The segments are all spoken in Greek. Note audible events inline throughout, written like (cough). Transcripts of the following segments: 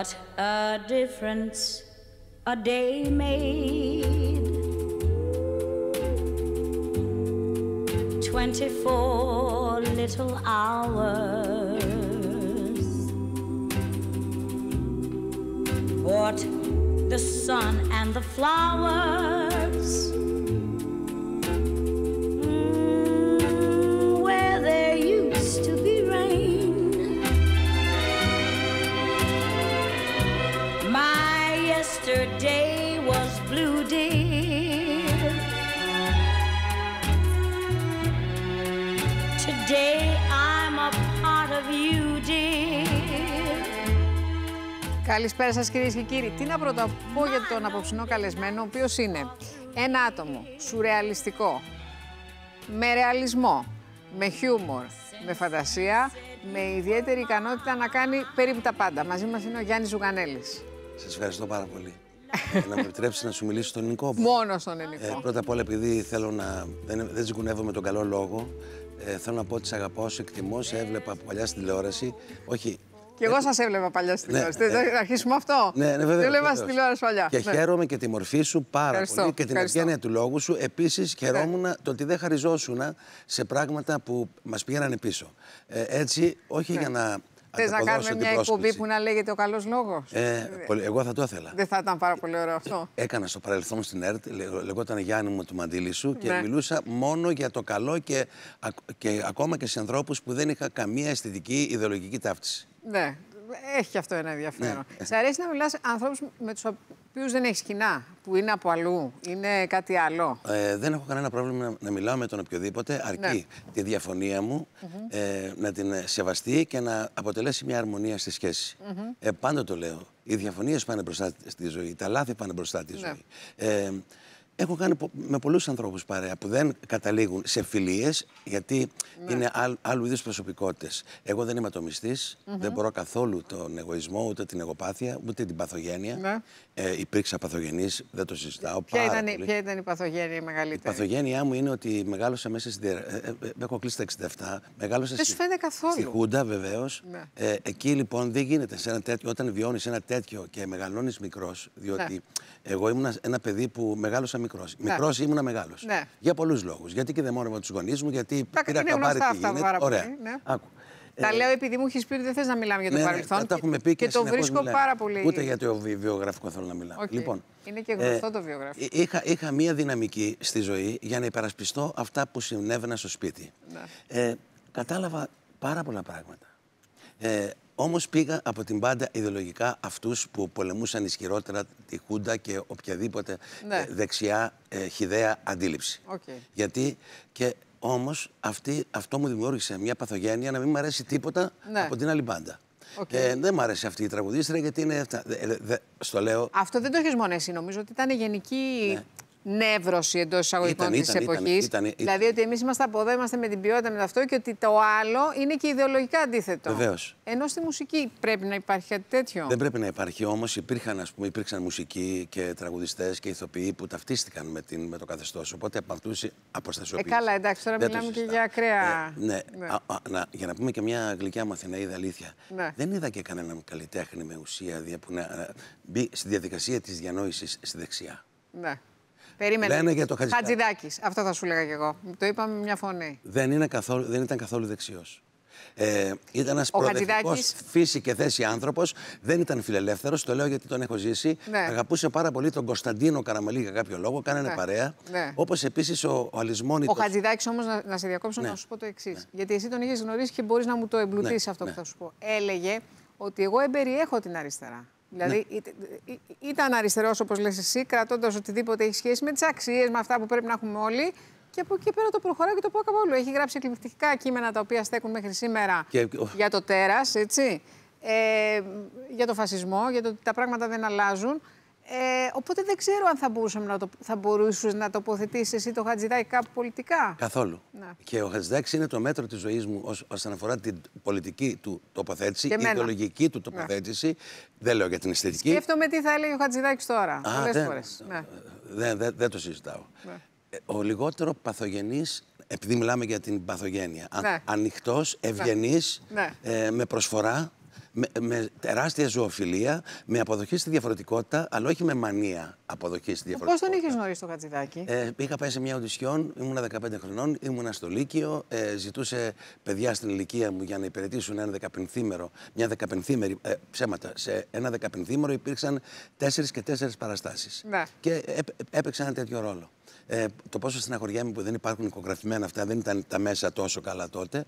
What a difference a day made. Twenty-four little hours. What the sun and the flowers. Καλησπέρα σας κύριε και κύριοι. Τι να πρώτα για τον απόψινό καλεσμένο, ο οποίος είναι ένα άτομο σουρεαλιστικό, με ρεαλισμό, με χιούμορ, με φαντασία, με ιδιαίτερη ικανότητα να κάνει περίπου τα πάντα. Μαζί μας είναι ο Γιάννης Ζουγανέλης. Σας ευχαριστώ πάρα πολύ. να μου επιτρέψεις να σου μιλήσω στον ελληνικό. Μόνος στον ελληνικό. Ε, πρώτα απ' όλα, επειδή θέλω να. δεν, δεν με τον καλό λόγο, ε, θέλω να πω ότι σε αγαπάω, σε εκτιμώ, σε έβλεπα από παλιά στην τηλεόραση. Όχι και εγώ σας έβλεπα παλιάς στην ναι, τηλεόρασης. Να ε, αρχίσουμε αυτό. Ναι, ναι, βέβαια. Έβλεπα στην τηλεόρασης παλιά. Και ναι. χαίρομαι και τη μορφή σου πάρα πολύ και την ευγένεια του λόγου σου. Επίσης, χαιρόμουν ναι. το ότι δεν χαριζόσουν σε πράγματα που μας πήγαιναν πίσω. Ε, έτσι, όχι για να Θες να κάνουμε μια εκπομπή που να λέγεται Ο Καλός Λόγος. Ε, εγώ θα το ήθελα. Δεν θα ήταν πάρα πολύ ωραίο αυτό. Ε, έκανα στο παρελθόν στην ΕΡΤ, λεγόταν Γιάννη μου του μαντήλη σου και ναι. μιλούσα μόνο για το καλό και, και ακόμα και σε ανθρώπους που δεν είχα καμία αισθητική ιδεολογική ταύτιση. Ναι, έχει αυτό ένα ενδιαφέρον. Ναι. Σε αρέσει να μιλάς ανθρώπους με τους Ποίο δεν έχει σκηνά, που είναι από αλλού, είναι κάτι άλλο. Ε, δεν έχω κανένα πρόβλημα να, μιλάω με τον οποιοδήποτε, αρκεί ναι. τη διαφωνία μου ε, να την σεβαστεί και να αποτελέσει μια αρμονία στη σχέση. Mm ε, πάντα το λέω. Οι διαφωνίες πάνε μπροστά στη ζωή, τα λάθη πάνε μπροστά στη ναι. ζωή. Ε, Έχω κάνει με πολλούς ανθρώπους παρέα που δεν καταλήγουν σε φιλίες, γιατί ναι. είναι άλλ, άλλου είδους προσωπικότητες. Εγώ δεν είμαι ατομιστής, mm δεν μπορώ καθόλου τον εγωισμό, ούτε την εγωπάθεια, ούτε την παθογένεια. Ναι. Ε, υπήρξα παθογενής, δεν το συζητάω. Ποια, πάρα ήταν, πολύ. ποια ήταν η παθογένεια η μεγαλύτερη. Η παθογένειά μου είναι ότι μεγάλωσα μέσα στην. Ε, ε, ε, έχω κλείσει τα 67. Μεγάλωσα δεν φαίνεται καθόλου. στη Χούντα, βεβαίως. Ναι. Ε, εκεί λοιπόν δεν γίνεται σε ένα τέτοιο, όταν βιώνεις ένα τέτοιο και μεγαλώνεις μικρός, διότι ναι. εγώ ήμουν ένα παιδί που μεγάλωσα μικρός μικρό. Ναι. Μικρός ήμουν μεγάλος. Ναι. Για πολλούς λόγους. Γιατί και δεν με τους γονείς μου, γιατί τα, πήρα καμπάρι τι γίνεται. Πάρα Ωραία. Ναι. Άκου. Τα ε, λέω επειδή μου έχεις πει ότι δεν θες να μιλάμε για το ναι, ναι παρελθόν. Ναι, τα έχουμε πει και, και το βρίσκω πάρα πολύ. Ούτε για το βιογραφικό θέλω να μιλάω. Okay. Λοιπόν, είναι και γνωστό ε, το βιογραφικό. Ε, είχα, είχα μία δυναμική στη ζωή για να υπερασπιστώ αυτά που συνέβαινα στο σπίτι. Ναι. Ε, κατάλαβα πάρα πολλά πράγματα. Ε, Όμως πήγα από την πάντα ιδεολογικά αυτούς που πολεμούσαν ισχυρότερα τη Χούντα και οποιαδήποτε ναι. ε, δεξιά ε, χιδαία αντίληψη. Okay. Γιατί και όμως αυτό μου δημιούργησε μια παθογένεια να μην μου αρέσει τίποτα ναι. από την άλλη πάντα. Okay. Ε, δεν μου αρέσει αυτή η τραγουδίστρια γιατί είναι. Αυτά. στο λέω. Αυτό δεν το έχεις μόνο εσύ. Νομίζω ότι ήταν γενική. Ναι νεύρωση εντός εισαγωγικών τη εποχή. Δηλαδή ότι εμείς είμαστε από εδώ, είμαστε με την ποιότητα, με αυτό και ότι το άλλο είναι και ιδεολογικά αντίθετο. Βεβαίως. Ενώ στη μουσική πρέπει να υπάρχει κάτι τέτοιο. Δεν πρέπει να υπάρχει όμως. Υπήρχαν, ας πούμε, υπήρξαν μουσικοί και τραγουδιστές και ηθοποιοί που ταυτίστηκαν με, την, με το καθεστώς. Οπότε από αυτούς αποστασιοποιήθηκαν. Ε, καλά, εντάξει, τώρα μιλάμε και για ακραία. Ε, ναι, ναι. για να πούμε και μια γλυκιά μαθηναίδα αλήθεια. Ναι. Δεν είδα και κανέναν καλλιτέχνη με ουσία που μπει στη διαδικασία της διανόησης στη δεξιά. Ναι. Περίμενε. Λένε για το Χατζηδάκης. Αυτό θα σου λέγα κι εγώ. Το είπαμε μια φωνή. Δεν, είναι καθόλου, δεν ήταν καθόλου δεξιός. Ε, ήταν ένας προοδευτικό φύση και θέση άνθρωπος. Δεν ήταν φιλελεύθερος, το λέω γιατί τον έχω ζήσει. Ναι. Αγαπούσε πάρα πολύ τον Κωνσταντίνο Καραμαλή για κάποιο λόγο, κάνανε ναι. παρέα. Ναι. Όπως επίσης ο, ο Ο Χατζηδάκης όμως, να, να σε διακόψω, ναι. να σου πω το εξής. Γιατί εσύ τον είχες γνωρίσει και μπορείς να μου το εμπλουτίσεις αυτό που θα σου πω. Έλεγε ότι εγώ εμπεριέχω την αριστερά. Δηλαδή ναι. ήταν αριστερός, όπως λες εσύ, κρατώντας οτιδήποτε έχει σχέση με τις αξίε, με αυτά που πρέπει να έχουμε όλοι. Και από εκεί πέρα το προχωράει και το πάω καμπόλου. Έχει γράψει εκπληκτικά κείμενα τα οποία στέκουν μέχρι σήμερα για το τέρας, έτσι. Ε, για το φασισμό, για το ότι τα πράγματα δεν αλλάζουν. Ε, οπότε δεν ξέρω αν θα, μπορούσε να το, μπορούσες να τοποθετήσεις εσύ το Χατζηδάκη κάπου πολιτικά. Καθόλου. Να. Και ο Χατζηδάκης είναι το μέτρο της ζωής μου ως, όσον αφορά την πολιτική του τοποθέτηση, η ιδεολογική του τοποθέτηση. Να. Δεν λέω για την αισθητική. Σκέφτομαι τι θα έλεγε ο Χατζηδάκης τώρα. Α, πολλές δεν, φορές. Ε, δεν, το συζητάω. Ναι. Ε, ο λιγότερο παθογενής επειδή μιλάμε για την παθογένεια. Ναι. Ανοιχτός, ναι. ευγενής, ναι. Ε, με προσφορά με, με τεράστια ζωοφιλία, με αποδοχή στη διαφορετικότητα, αλλά όχι με μανία αποδοχή στη διαφορετικότητα. Πώς τον είχες γνωρίσει το Χατζηδάκη, ε, Είχα πάει σε μια οντισιόν, ήμουνα 15 χρονών, ήμουνα στο Λύκειο, ε, ζητούσε παιδιά στην ηλικία μου για να υπηρετήσουν ένα δεκαπενθήμερο, μια δεκαπενθήμερη, ε, ψέματα, σε ένα δεκαπενθήμερο υπήρξαν τέσσερις και τέσσερις παραστάσεις. Ναι. Και έπαιξε ένα τέτοιο ρόλο. Ε, το πόσο μου που δεν υπάρχουν οικογραφημένα αυτά, δεν ήταν τα μέσα τόσο καλά τότε.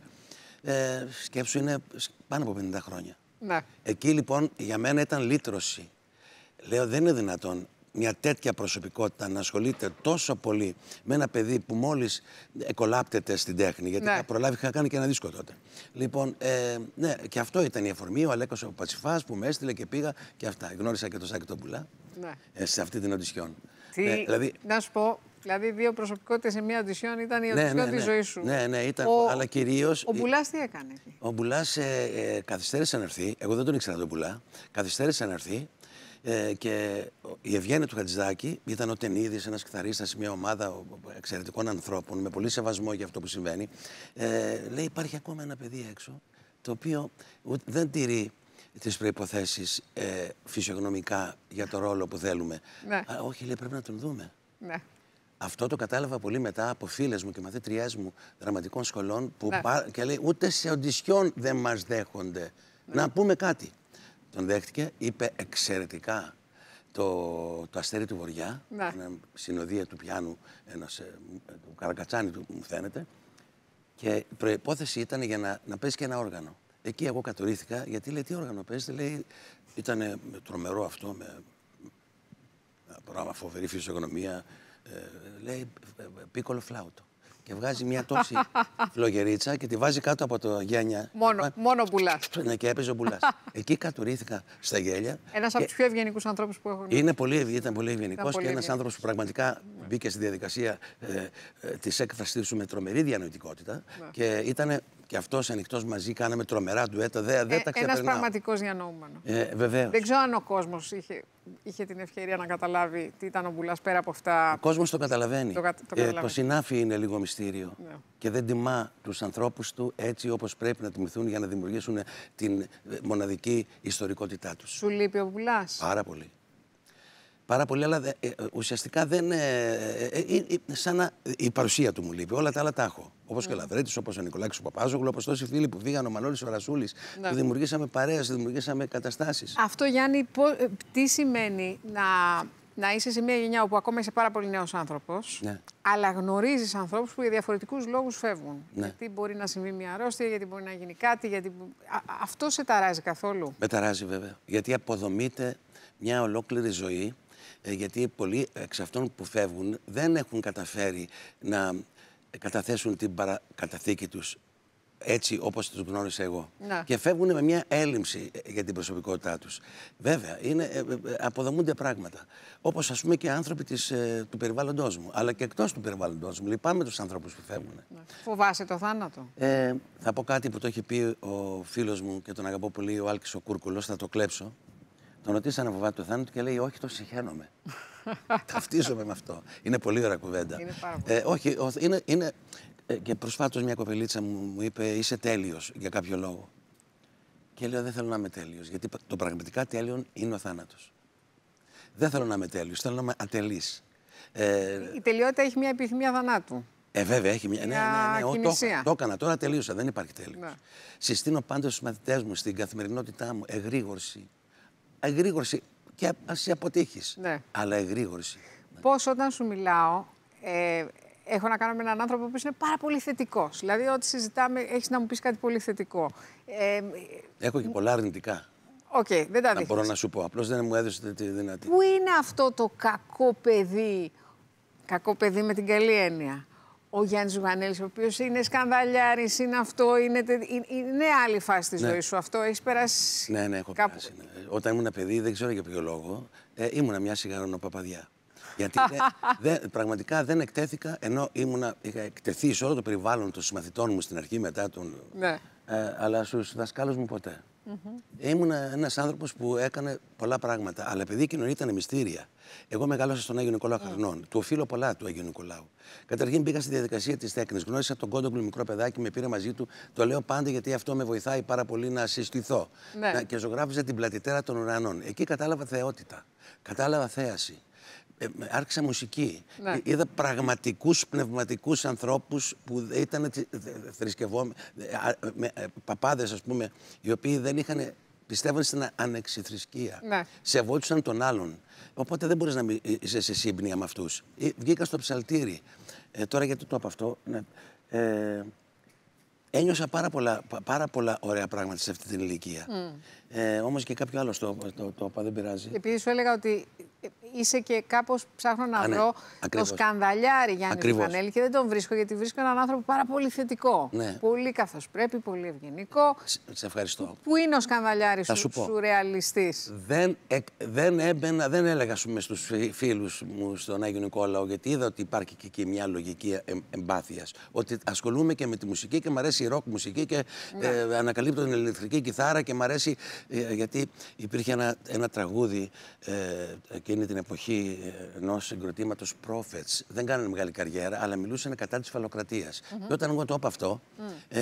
Ε, σκέψου είναι πάνω από 50 χρόνια. Ναι. Εκεί λοιπόν για μένα ήταν λύτρωση. Λέω δεν είναι δυνατόν μια τέτοια προσωπικότητα να ασχολείται τόσο πολύ με ένα παιδί που μόλις εκολάπτεται στην τέχνη. Γιατί ναι. προλάβει, είχα κάνει και ένα δίσκο τότε. Λοιπόν, ε, ναι, και αυτό ήταν η αφορμή. Ο Αλέκος ο Πατσιφάς που με έστειλε και πήγα και αυτά. Γνώρισα και το Σάκη ναι. Ε, σε αυτή την οντισιόν. Τι, ναι, δηλαδή Να σου πω, Δηλαδή, δύο προσωπικότητες σε μία οντισιόν ήταν η οντισιόν ναι, ναι, της ναι. ζωής σου. Ναι, ναι, ήταν. Ο... Αλλά κυρίως. Ο Μπουλάς τι έκανε. Ο Μπουλάς ε, ε, καθυστέρησε να έρθει. Εγώ δεν τον ήξερα τον Μπουλά. Καθυστέρησε να έρθει. Ε, και η ευγένεια του Χατζηδάκη ήταν ο Τενίδη, ένα κυθαρίστα, μια ομάδα εξαιρετικών ανθρώπων, με πολύ σεβασμό για αυτό που συμβαίνει. Ε, λέει: Υπάρχει ακόμα ένα παιδί έξω, το οποίο δεν τηρεί τις προποθέσει ε, φυσιογνωμικά για το ρόλο που θέλουμε. Ναι. όχι, λέει: Πρέπει να τον δούμε. Ναι. Αυτό το κατάλαβα πολύ μετά από φίλες μου και μαθήτριε μου δραματικών σχολών που και λέει ούτε σε οντισιόν δεν μας δέχονται. Να πούμε κάτι. Τον δέχτηκε, είπε εξαιρετικά το, το αστέρι του Βοριά, ναι. συνοδεία του πιάνου, ένας, του καρακατσάνη του μου φαίνεται. Και προπόθεση ήταν για να, να παίζει και ένα όργανο. Εκεί εγώ κατορίθηκα, γιατί λέει τι όργανο παίζετε, λέει ήταν τρομερό αυτό, με, με πράγμα φοβερή φυσιογνωμία, λέει πίκολο φλάουτο. Και βγάζει μια τόση (laughs) φλογερίτσα και τη βάζει κάτω από το γένια. Μόνο, μόνο μπουλάς. Ναι, και έπαιζε ο μπουλάς. (laughs) Εκεί κατουρίθηκα στα γέλια. Ένας από τους πιο ευγενικούς ανθρώπους που έχω. Ναι. Είναι πολύ, ήταν πολύ ευγενικός και ένα άνθρωπος που πραγματικά μπήκε στη διαδικασία ε, ε, της έκφρασής του με τρομερή διανοητικότητα ναι. και ήταν και αυτός ανοιχτός μαζί κάναμε τρομερά ντουέτα. Δεν δε, ε, τα ξεπερνάω. Ένα πραγματικός διανοούμενος. Ε, Βεβαίως. Δεν ξέρω αν ο κόσμος είχε, είχε την ευκαιρία να καταλάβει τι ήταν ο Μπουλάς πέρα από αυτά. Ο κόσμος το καταλαβαίνει. Το, το, Ε, το συνάφι είναι λίγο μυστήριο. Ναι. Και δεν τιμά τους ανθρώπους του έτσι όπως πρέπει να τιμηθούν για να δημιουργήσουν την ε, μοναδική ιστορικότητά τους. Σου λείπει ο Μπουλάς. Πάρα πολύ πάρα πολύ, αλλά ε, ε, ουσιαστικά δεν. Ε, σαν να, η παρουσία του μου λείπει. Όλα τα άλλα τα έχω. Όπως και ο ναι. Λαβρέτης, όπως ο Νικολάκης ο Παπάζογλου, όπως τόσοι φίλοι που βγήκαν, ο Μανώλης ο Ρασούλης. Ναι. Που δημιουργήσαμε παρέας, δημιουργήσαμε καταστάσεις. Αυτό, Γιάννη, τι σημαίνει να να είσαι σε μια γενιά όπου ακόμα είσαι πάρα πολύ νέος άνθρωπος, ναι. αλλά γνωρίζεις ανθρώπους που για διαφορετικούς λόγους φεύγουν. Ναι. Γιατί μπορεί να συμβεί μια αρρώστια, γιατί μπορεί να γίνει κάτι. Γιατί... Α, αυτό σε ταράζει καθόλου. Με ταράζει βέβαια. Γιατί αποδομείται μια ολόκληρη ζωή ε, γιατί πολλοί εξ αυτών που φεύγουν δεν έχουν καταφέρει να καταθέσουν την παρακαταθήκη τους έτσι όπως τους γνώρισα εγώ. Και φεύγουν με μια έλλειψη ε, για την προσωπικότητά τους. Βέβαια, είναι, ε, αποδομούνται πράγματα. Όπως ας πούμε και άνθρωποι της, του περιβάλλοντός μου, αλλά και εκτός του περιβάλλοντός μου. Λυπάμαι τους ανθρώπους που φεύγουν. Φοβάσαι το θάνατο. Ε, θα πω κάτι που το έχει πει ο φίλος μου και τον αγαπώ πολύ, ο Άλκης ο Κούρκουλος, θα το κλέψω. Τον ρωτήσανε να φοβάται το θάνατο και λέει: Όχι, το συγχαίρομαι. (laughs) Ταυτίζομαι με αυτό. Είναι πολύ ωραία κουβέντα. Είναι πάρα ε, πολύ. Ε, όχι, είναι, και προσφάτως μια κοπελίτσα μου, είπε: Είσαι τέλειος για κάποιο λόγο. Και λέω: Δεν θέλω να είμαι τέλειος. Γιατί το πραγματικά τέλειο είναι ο θάνατος. Δεν θέλω να είμαι τέλειος. Θέλω να είμαι ατελής. Ε, η τελειότητα έχει μια επιθυμία θανάτου. Ε, βέβαια, έχει μια. Ναι, ναι, ναι, ναι Το, έκανα. Τώρα τελείωσα. Δεν υπάρχει τέλειος. Ναι. Συστήνω πάντα στους μαθητές μου στην καθημερινότητά μου εγρήγορση, εγρήγορση. Και ας σε αποτύχεις. Ναι. Αλλά εγρήγορση. Πώς όταν σου μιλάω, ε, έχω να κάνω με έναν άνθρωπο που είναι πάρα πολύ θετικός. Δηλαδή, ό,τι συζητάμε, έχεις να μου πεις κάτι πολύ θετικό. Ε, έχω και πολλά αρνητικά. Οκ, okay, δεν τα δείχνεις. Να μπορώ να σου πω. Απλώς δεν μου έδωσε τη δυνατή. Πού είναι αυτό το κακό παιδί, κακό παιδί με την καλή έννοια, ο Γιάννης Ζουγανέλης, ο οποίος είναι σκανδαλιάρης, είναι αυτό, είναι, τε... Ε, είναι άλλη φάση της ναι. ζωής σου. Αυτό έχεις περάσει. Ναι, ναι, έχω κάπου... περάσει. Ναι. Όταν ήμουν παιδί, δεν ξέρω για ποιο λόγο, ε, ήμουνα μια παπαδιά. Γιατί (laughs) δε, δε, πραγματικά δεν εκτέθηκα, ενώ ήμουνα, είχα εκτεθεί σε όλο το περιβάλλον των συμμαθητών μου στην αρχή μετά τον. Ναι. Ε, αλλά στους δασκάλους μου ποτέ. Mm-hmm. Ήμουν ένας άνθρωπος που έκανε πολλά πράγματα. Αλλά επειδή η κοινωνία ήταν μυστήρια, εγώ μεγάλωσα στον Άγιο Νικολάου mm. Χαρνών. Του οφείλω πολλά του Άγιο Νικολάου. Καταρχήν μπήκα στη διαδικασία της τέχνη. Γνώρισα τον κόντοπλου μικρό παιδάκι, με πήρε μαζί του. Το λέω πάντα γιατί αυτό με βοηθάει πάρα πολύ να συστηθώ. Ναι. Να, και ζωγράφιζα την πλατητέρα των ουρανών. Εκεί κατάλαβα θεότητα. Κατάλαβα θέαση. Ε, άρχισα μουσική. Ναι. Ε, είδα πραγματικούς πνευματικούς ανθρώπους που ήταν θρησκευόμενοι, ε, παπάδες ας πούμε, οι οποίοι δεν είχαν πιστεύαν στην ανεξιθρησκεία. Ναι. Σεβόντουσαν τον άλλον. Οπότε δεν μπορείς να μην είσαι σε σύμπνοια με αυτούς. Βγήκα στο ψαλτήρι. τώρα γιατί το είπα αυτό. Ναι. ένιωσα πάρα πολλά, ωραία πράγματα σε αυτή την ηλικία. Ε, Όμως και κάποιο άλλο το, το, είπα, δεν πειράζει. Επειδή σου έλεγα ότι είσαι και κάπως ψάχνω να Α, ναι. βρω Ακριβώς. το σκανδαλιάρι Γιάννη Φανέλη και δεν τον βρίσκω γιατί βρίσκω έναν άνθρωπο πάρα πολύ θετικό. Ναι. Πολύ καθώς πρέπει, πολύ ευγενικό. Σε, ευχαριστώ. Πού είναι ο σκανδαλιάρι σου, σου ρεαλιστής. Δεν, δεν έμπαινα, δεν έλεγα στου φίλους μου στον Άγιο Νικόλαο γιατί είδα ότι υπάρχει και εκεί μια λογική ε, εμπάθειας. Ότι ασχολούμαι και με τη μουσική και μου αρέσει η ροκ μουσική και ναι. Ε, ανακαλύπτω την ηλεκτρική κιθάρα και μου αρέσει ε, γιατί υπήρχε ένα, ένα τραγούδι ε, εκείνη την εποχή ε, ενός συγκροτήματος Prophets. Δεν κάνανε μεγάλη καριέρα, αλλά μιλούσαν κατά της φαλοκρατια Και όταν εγώ το είπα αυτό, ε,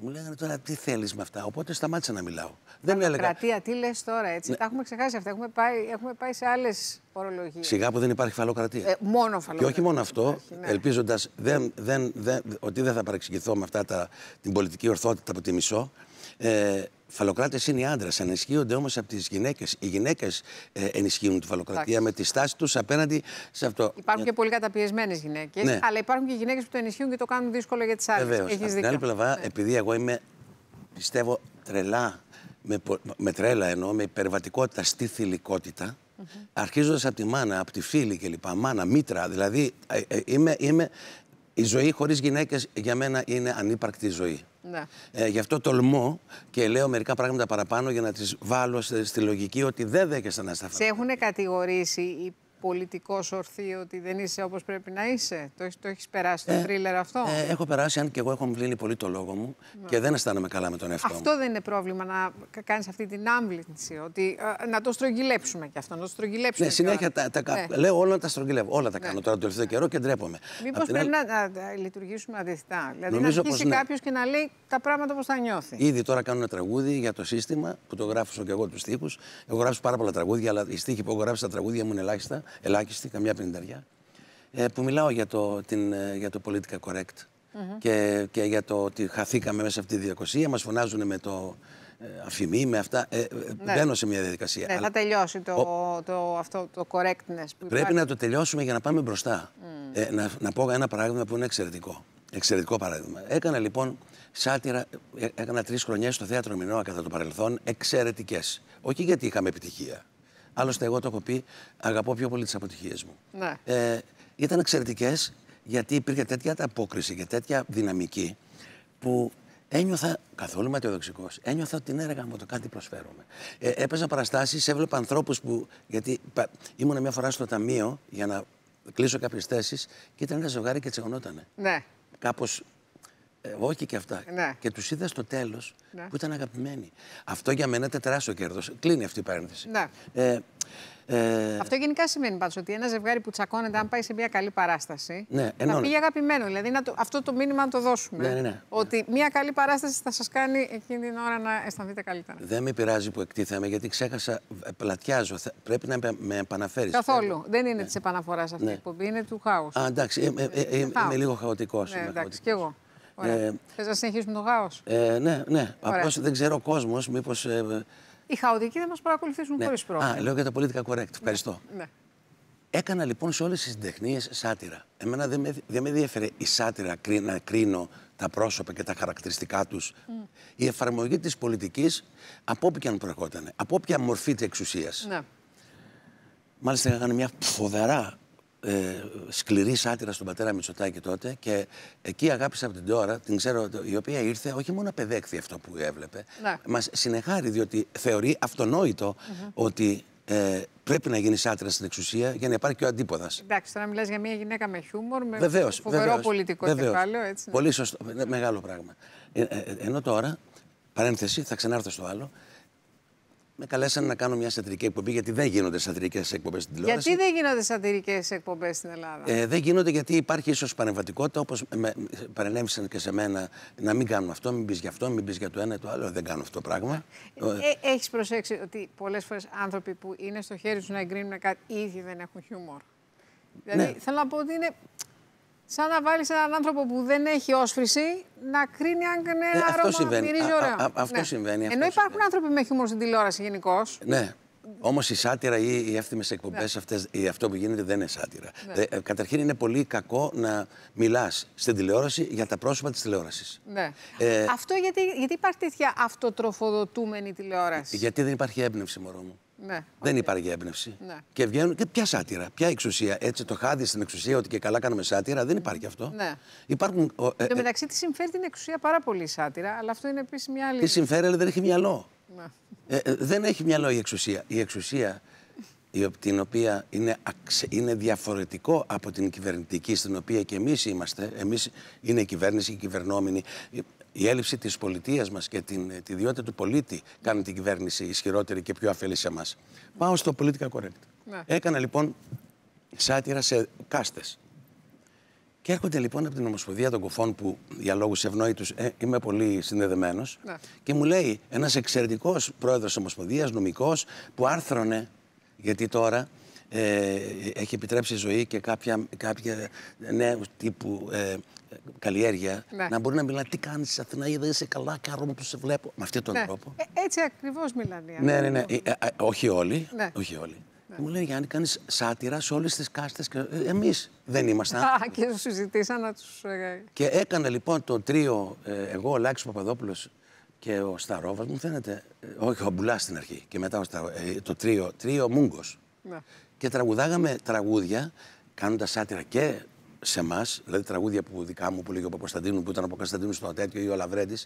μου λέγανε τώρα τι θέλεις με αυτά. Οπότε σταμάτησα να μιλάω. Δεν έλεγα. Φαλοκρατία, τι λες τώρα, έτσι. Ναι. Τα έχουμε ξεχάσει αυτά. Έχουμε πάει, έχουμε πάει σε άλλες ορολογίες. Σιγά που δεν υπάρχει φαλοκρατία. Ε, μόνο φαλοκρατία. Και όχι μόνο αυτό, ναι. ελπίζοντας δεν, ότι δεν θα παρεξηγηθώ με αυτά τα, την πολιτική ορθότητα που τη μισώ. Ε, Φαλοκράτες είναι οι άντρες. Ενισχύονται όμως από τις γυναίκες. Οι γυναίκες ε, ενισχύουν τη φαλοκρατία με τη στάση τους απέναντι σε αυτό. Υπάρχουν και πολύ καταπιεσμένες γυναίκες, ναι. αλλά υπάρχουν και γυναίκες που το ενισχύουν και το κάνουν δύσκολο για τις άλλες. Βεβαίως. στην άλλη πλευρά, ναι. επειδή εγώ είμαι, πιστεύω, τρελά, με, με τρέλα εννοώ, με υπερβατικότητα στη θηλυκότητα, Mm Αρχίζοντας από τη μάνα, από τη φίλη κλπ. Μάνα, μήτρα. Δηλαδή, ε, ε, είμαι, είμαι, η ζωή χωρίς γυναίκες για μένα είναι ανύπαρκτη ζωή. Ναι. Ε, γι' αυτό τολμώ και λέω μερικά πράγματα παραπάνω για να τις βάλω στη λογική ότι δεν δέχεσαι να σταθώ. Σε έχουν κατηγορήσει πολιτικός ορθή ότι δεν είσαι όπως πρέπει να είσαι. Το, το έχεις περάσει το ε, αυτό. Ε, έχω περάσει, αν και εγώ έχω βλύνει πολύ το λόγο μου ναι. και δεν αισθάνομαι καλά με τον εαυτό αυτό μου. Αυτό δεν είναι πρόβλημα να κάνεις αυτή την άμβλυνση. Ότι, ε, να το στρογγυλέψουμε κι αυτό. Να το στρογγυλέψουμε. Ναι, συνέχεια τα, τα, ναι. λέω όλα τα στρογγυλεύω. Όλα τα ναι. κάνω τώρα το τελευταίο καιρό και ντρέπομαι. Μήπως πρέπει άλλη... να, να, να, λειτουργήσουμε αντιθετά. Δηλαδή Νομίζω να αρχίσει ναι. κάποιος και να λέει τα πράγματα όπως θα νιώθει. Ήδη τώρα ένα τραγούδι για το σύστημα που το γράφω και εγώ τους τύπου. Έχω γράψει πάρα πολλά τραγούδια, αλλά οι στίχοι που έχω γράψει τα τραγούδια μου είναι ελάχιστα ελάχιστη, καμιά πενταριά, ε, που μιλάω για το, την, ε, για το political correct και, και για το ότι χαθήκαμε μέσα αυτή τη διακοσία, μας φωνάζουν με το ε, αφημί, με αυτά. Ε, ναι. Μπαίνω σε μια διαδικασία. Ναι, θα τελειώσει το, το, αυτό, το correctness που υπάρχει. Πρέπει να το τελειώσουμε για να πάμε μπροστά. Ε, να, να πω ένα παράδειγμα που είναι εξαιρετικό. Εξαιρετικό παράδειγμα. Έκανα λοιπόν σάτυρα, έκανα τρεις χρονιές στο θέατρο Μινώα κατά το παρελθόν, εξαιρετικές. Όχι γιατί είχαμε επιτυχία. Άλλωστε, εγώ το έχω πει, αγαπώ πιο πολύ τις αποτυχίες μου. Ναι. Ε, ήταν εξαιρετικές γιατί υπήρχε τέτοια ανταπόκριση και τέτοια δυναμική που ένιωθα καθόλου ματιοδοξικό. Ένιωθα ότι έργα ναι, μου το κάτι προσφέρομαι. Ε, έπαιζα παραστάσεις, έβλεπα ανθρώπους που. Γιατί πα, ήμουν μια φορά στο ταμείο για να κλείσω κάποιες θέσεις και ήταν ένα ζευγάρι και τσεγωνότανε. Ναι. Κάπως όχι ε, και αυτά. Ναι. Και τους είδα στο τέλος ναι. που ήταν αγαπημένοι. Αυτό για μένα τεράστιο κέρδος. Κλείνει αυτή η παρένθεση. Ναι. Ε, ε... Αυτό γενικά σημαίνει πάντως ότι ένα ζευγάρι που τσακώνεται, αν πάει σε μια καλή παράσταση. Ναι, να πει ναι. αγαπημένο. Δηλαδή να το, αυτό το μήνυμα να το δώσουμε. Ναι, ναι, ναι. ότι μια καλή παράσταση θα σας κάνει εκείνη την ώρα να αισθανθείτε καλύτερα. Δεν με πειράζει που εκτίθεμαι γιατί ξέχασα. Ε, πλατιάζω. Πρέπει να με επαναφέρεις. Καθόλου. Ε, Δεν είναι ναι. της επαναφοράς αυτή η ναι. εκπομπή, είναι του χάους. εντάξει. είμαι λίγο χαοτικός. εντάξει, και εγώ. Ε, Θες να συνεχίσουμε το χάο. Ε, ναι, ναι. Απλώς δεν ξέρω ο κόσμος, μήπως. Ε, οι χαοδικοί δεν μας παρακολουθήσουν ναι. χωρίς πρόβλημα. Α, λέω για τα πολιτικά correct. Ναι, Ευχαριστώ. Ναι. Έκανα λοιπόν σε όλες τις συντεχνίες σάτυρα. Εμένα δεν με, δεν με η σάτυρα να κρίνω τα πρόσωπα και τα χαρακτηριστικά τους. Mm. Η εφαρμογή της πολιτικής από όποια αν προερχόταν, από όποια μορφή της εξουσίας. Ναι. Μάλιστα, έκανα μια φοβερά ε, σκληρή σάτυρα στον πατέρα Μητσοτάκη τότε και εκεί αγάπησα από την τώρα, την ξέρω, η οποία ήρθε όχι μόνο απεδέχθη αυτό που έβλεπε, ναι. μας συνεχάρει διότι θεωρεί αυτονόητο ότι ε, πρέπει να γίνει άτρα στην εξουσία για να υπάρχει και ο αντίποδας. Εντάξει, τώρα μιλάς για μια γυναίκα με χιούμορ, με βεβαίως, φοβερό πολιτικό βεβαίως. κεφάλαιο. Έτσι, ναι. Πολύ σωστό. Μεγάλο πράγμα. Ε, ε, ενώ τώρα, παρένθεση, θα ξανάρθω στο άλλο με καλέσανε να κάνω μια σατυρική εκπομπή, γιατί δεν γίνονται σατυρικές εκπομπές στην τηλεόραση. Γιατί δεν γίνονται σατυρικές εκπομπές στην Ελλάδα. Ε, δεν γίνονται γιατί υπάρχει ίσως παρεμβατικότητα, όπω παρενέβησαν και σε μένα, να μην κάνουν αυτό, μην πεις για αυτό, μην πεις για το ένα ή το άλλο. Δεν κάνω αυτό το πράγμα. Ε, ε, ε Έχεις προσέξει ότι πολλές φορές άνθρωποι που είναι στο χέρι τους να εγκρίνουν κάτι ήδη δεν έχουν χιούμορ. Δηλαδή ναι. θέλω να πω ότι είναι Σαν να βάλεις έναν άνθρωπο που δεν έχει όσφρηση να κρίνει αν ένα ε, αυτό συμβαίνει. μυρίζει ωραίο. αυτό ναι. συμβαίνει. Αυτό Ενώ υπάρχουν συμβαίνει. άνθρωποι με χιούμορ στην τηλεόραση γενικώς. Ναι. Όμως η σάτυρα ή οι εύθυμες εκπομπές, ναι. αυτό που γίνεται δεν είναι σάτυρα. Ναι. Ε, ε, καταρχήν είναι πολύ κακό να μιλάς στην τηλεόραση για τα πρόσωπα της τηλεόρασης. Ναι. Ε, αυτό γιατί, γιατί υπάρχει τέτοια αυτοτροφοδοτούμενη τηλεόραση. Γιατί δεν υπάρχει έμπνευση, μωρό μου. Ναι, Δεν υπάρχει έμπνευση. Ναι. Και βγαίνουν. Και ποια σάτυρα, ποια εξουσία. Έτσι το χάδι στην εξουσία ότι και καλά κάναμε σάτυρα. Δεν υπάρχει αυτό. Ναι. Υπάρχουν. Ε, ε, μεταξύ τη συμφέρει την εξουσία πάρα πολύ η σάτυρα, αλλά αυτό είναι επίσης μια άλλη. Τη συμφέρει, αλλά δεν έχει μυαλό. Ναι. Ε, ε, δεν έχει μυαλό η εξουσία. Η εξουσία την οποία είναι, είναι διαφορετικό από την κυβερνητική στην οποία και εμείς είμαστε, εμείς είναι η κυβέρνηση οι κυβερνόμενοι. Η έλλειψη της πολιτείας μας και την, ε, τη ιδιότητα του πολίτη κάνει την κυβέρνηση ισχυρότερη και πιο αφελής σε εμάς. Πάω στο πολιτικά correct. Ναι. Έκανα λοιπόν σάτυρα σε κάστες. Και έρχονται λοιπόν από την Ομοσπονδία των Κοφών που για λόγους ευνόητους ε, είμαι πολύ συνδεδεμένος. Ναι. Και μου λέει ένας εξαιρετικός πρόεδρος της Ομοσπονδίας, νομικός, που άρθρωνε. Γιατί τώρα ε, έχει επιτρέψει ζωή και κάποια, νέους τύπου ε, καλλιέργεια, ναι. να μπορεί να μιλάει τι κάνεις στην είδε είσαι καλά, καρό που σε βλέπω. Με αυτόν τον ναι. τρόπο. Ε, έτσι ακριβώς μιλάνε. Ναι, ναι, ναι. Ε, ε, όχι όλοι. Ναι. Όχι όλοι. Ναι. Μου λέει Γιάννη, κάνεις σάτυρα σε όλες τις κάστες. Ε, Εμείς δεν ήμασταν. Α, και σου συζητήσαν να τους. Και έκανα λοιπόν το τρίο, εγώ, ο Λάκης Παπαδόπουλος και ο Σταρόβας, μου φαίνεται. Όχι, ο Μπουλάς στην αρχή. Και μετά ο το τρίο, τρίο Μούγκος. Ναι. Και τραγουδάγαμε τραγούδια, κάνοντας σάτυρα και σε εμάς, δηλαδή τραγούδια που δικά μου που λέγει ο που ήταν από Κωνσταντίνου στο τέτοιο ή ο Λαβρέντης,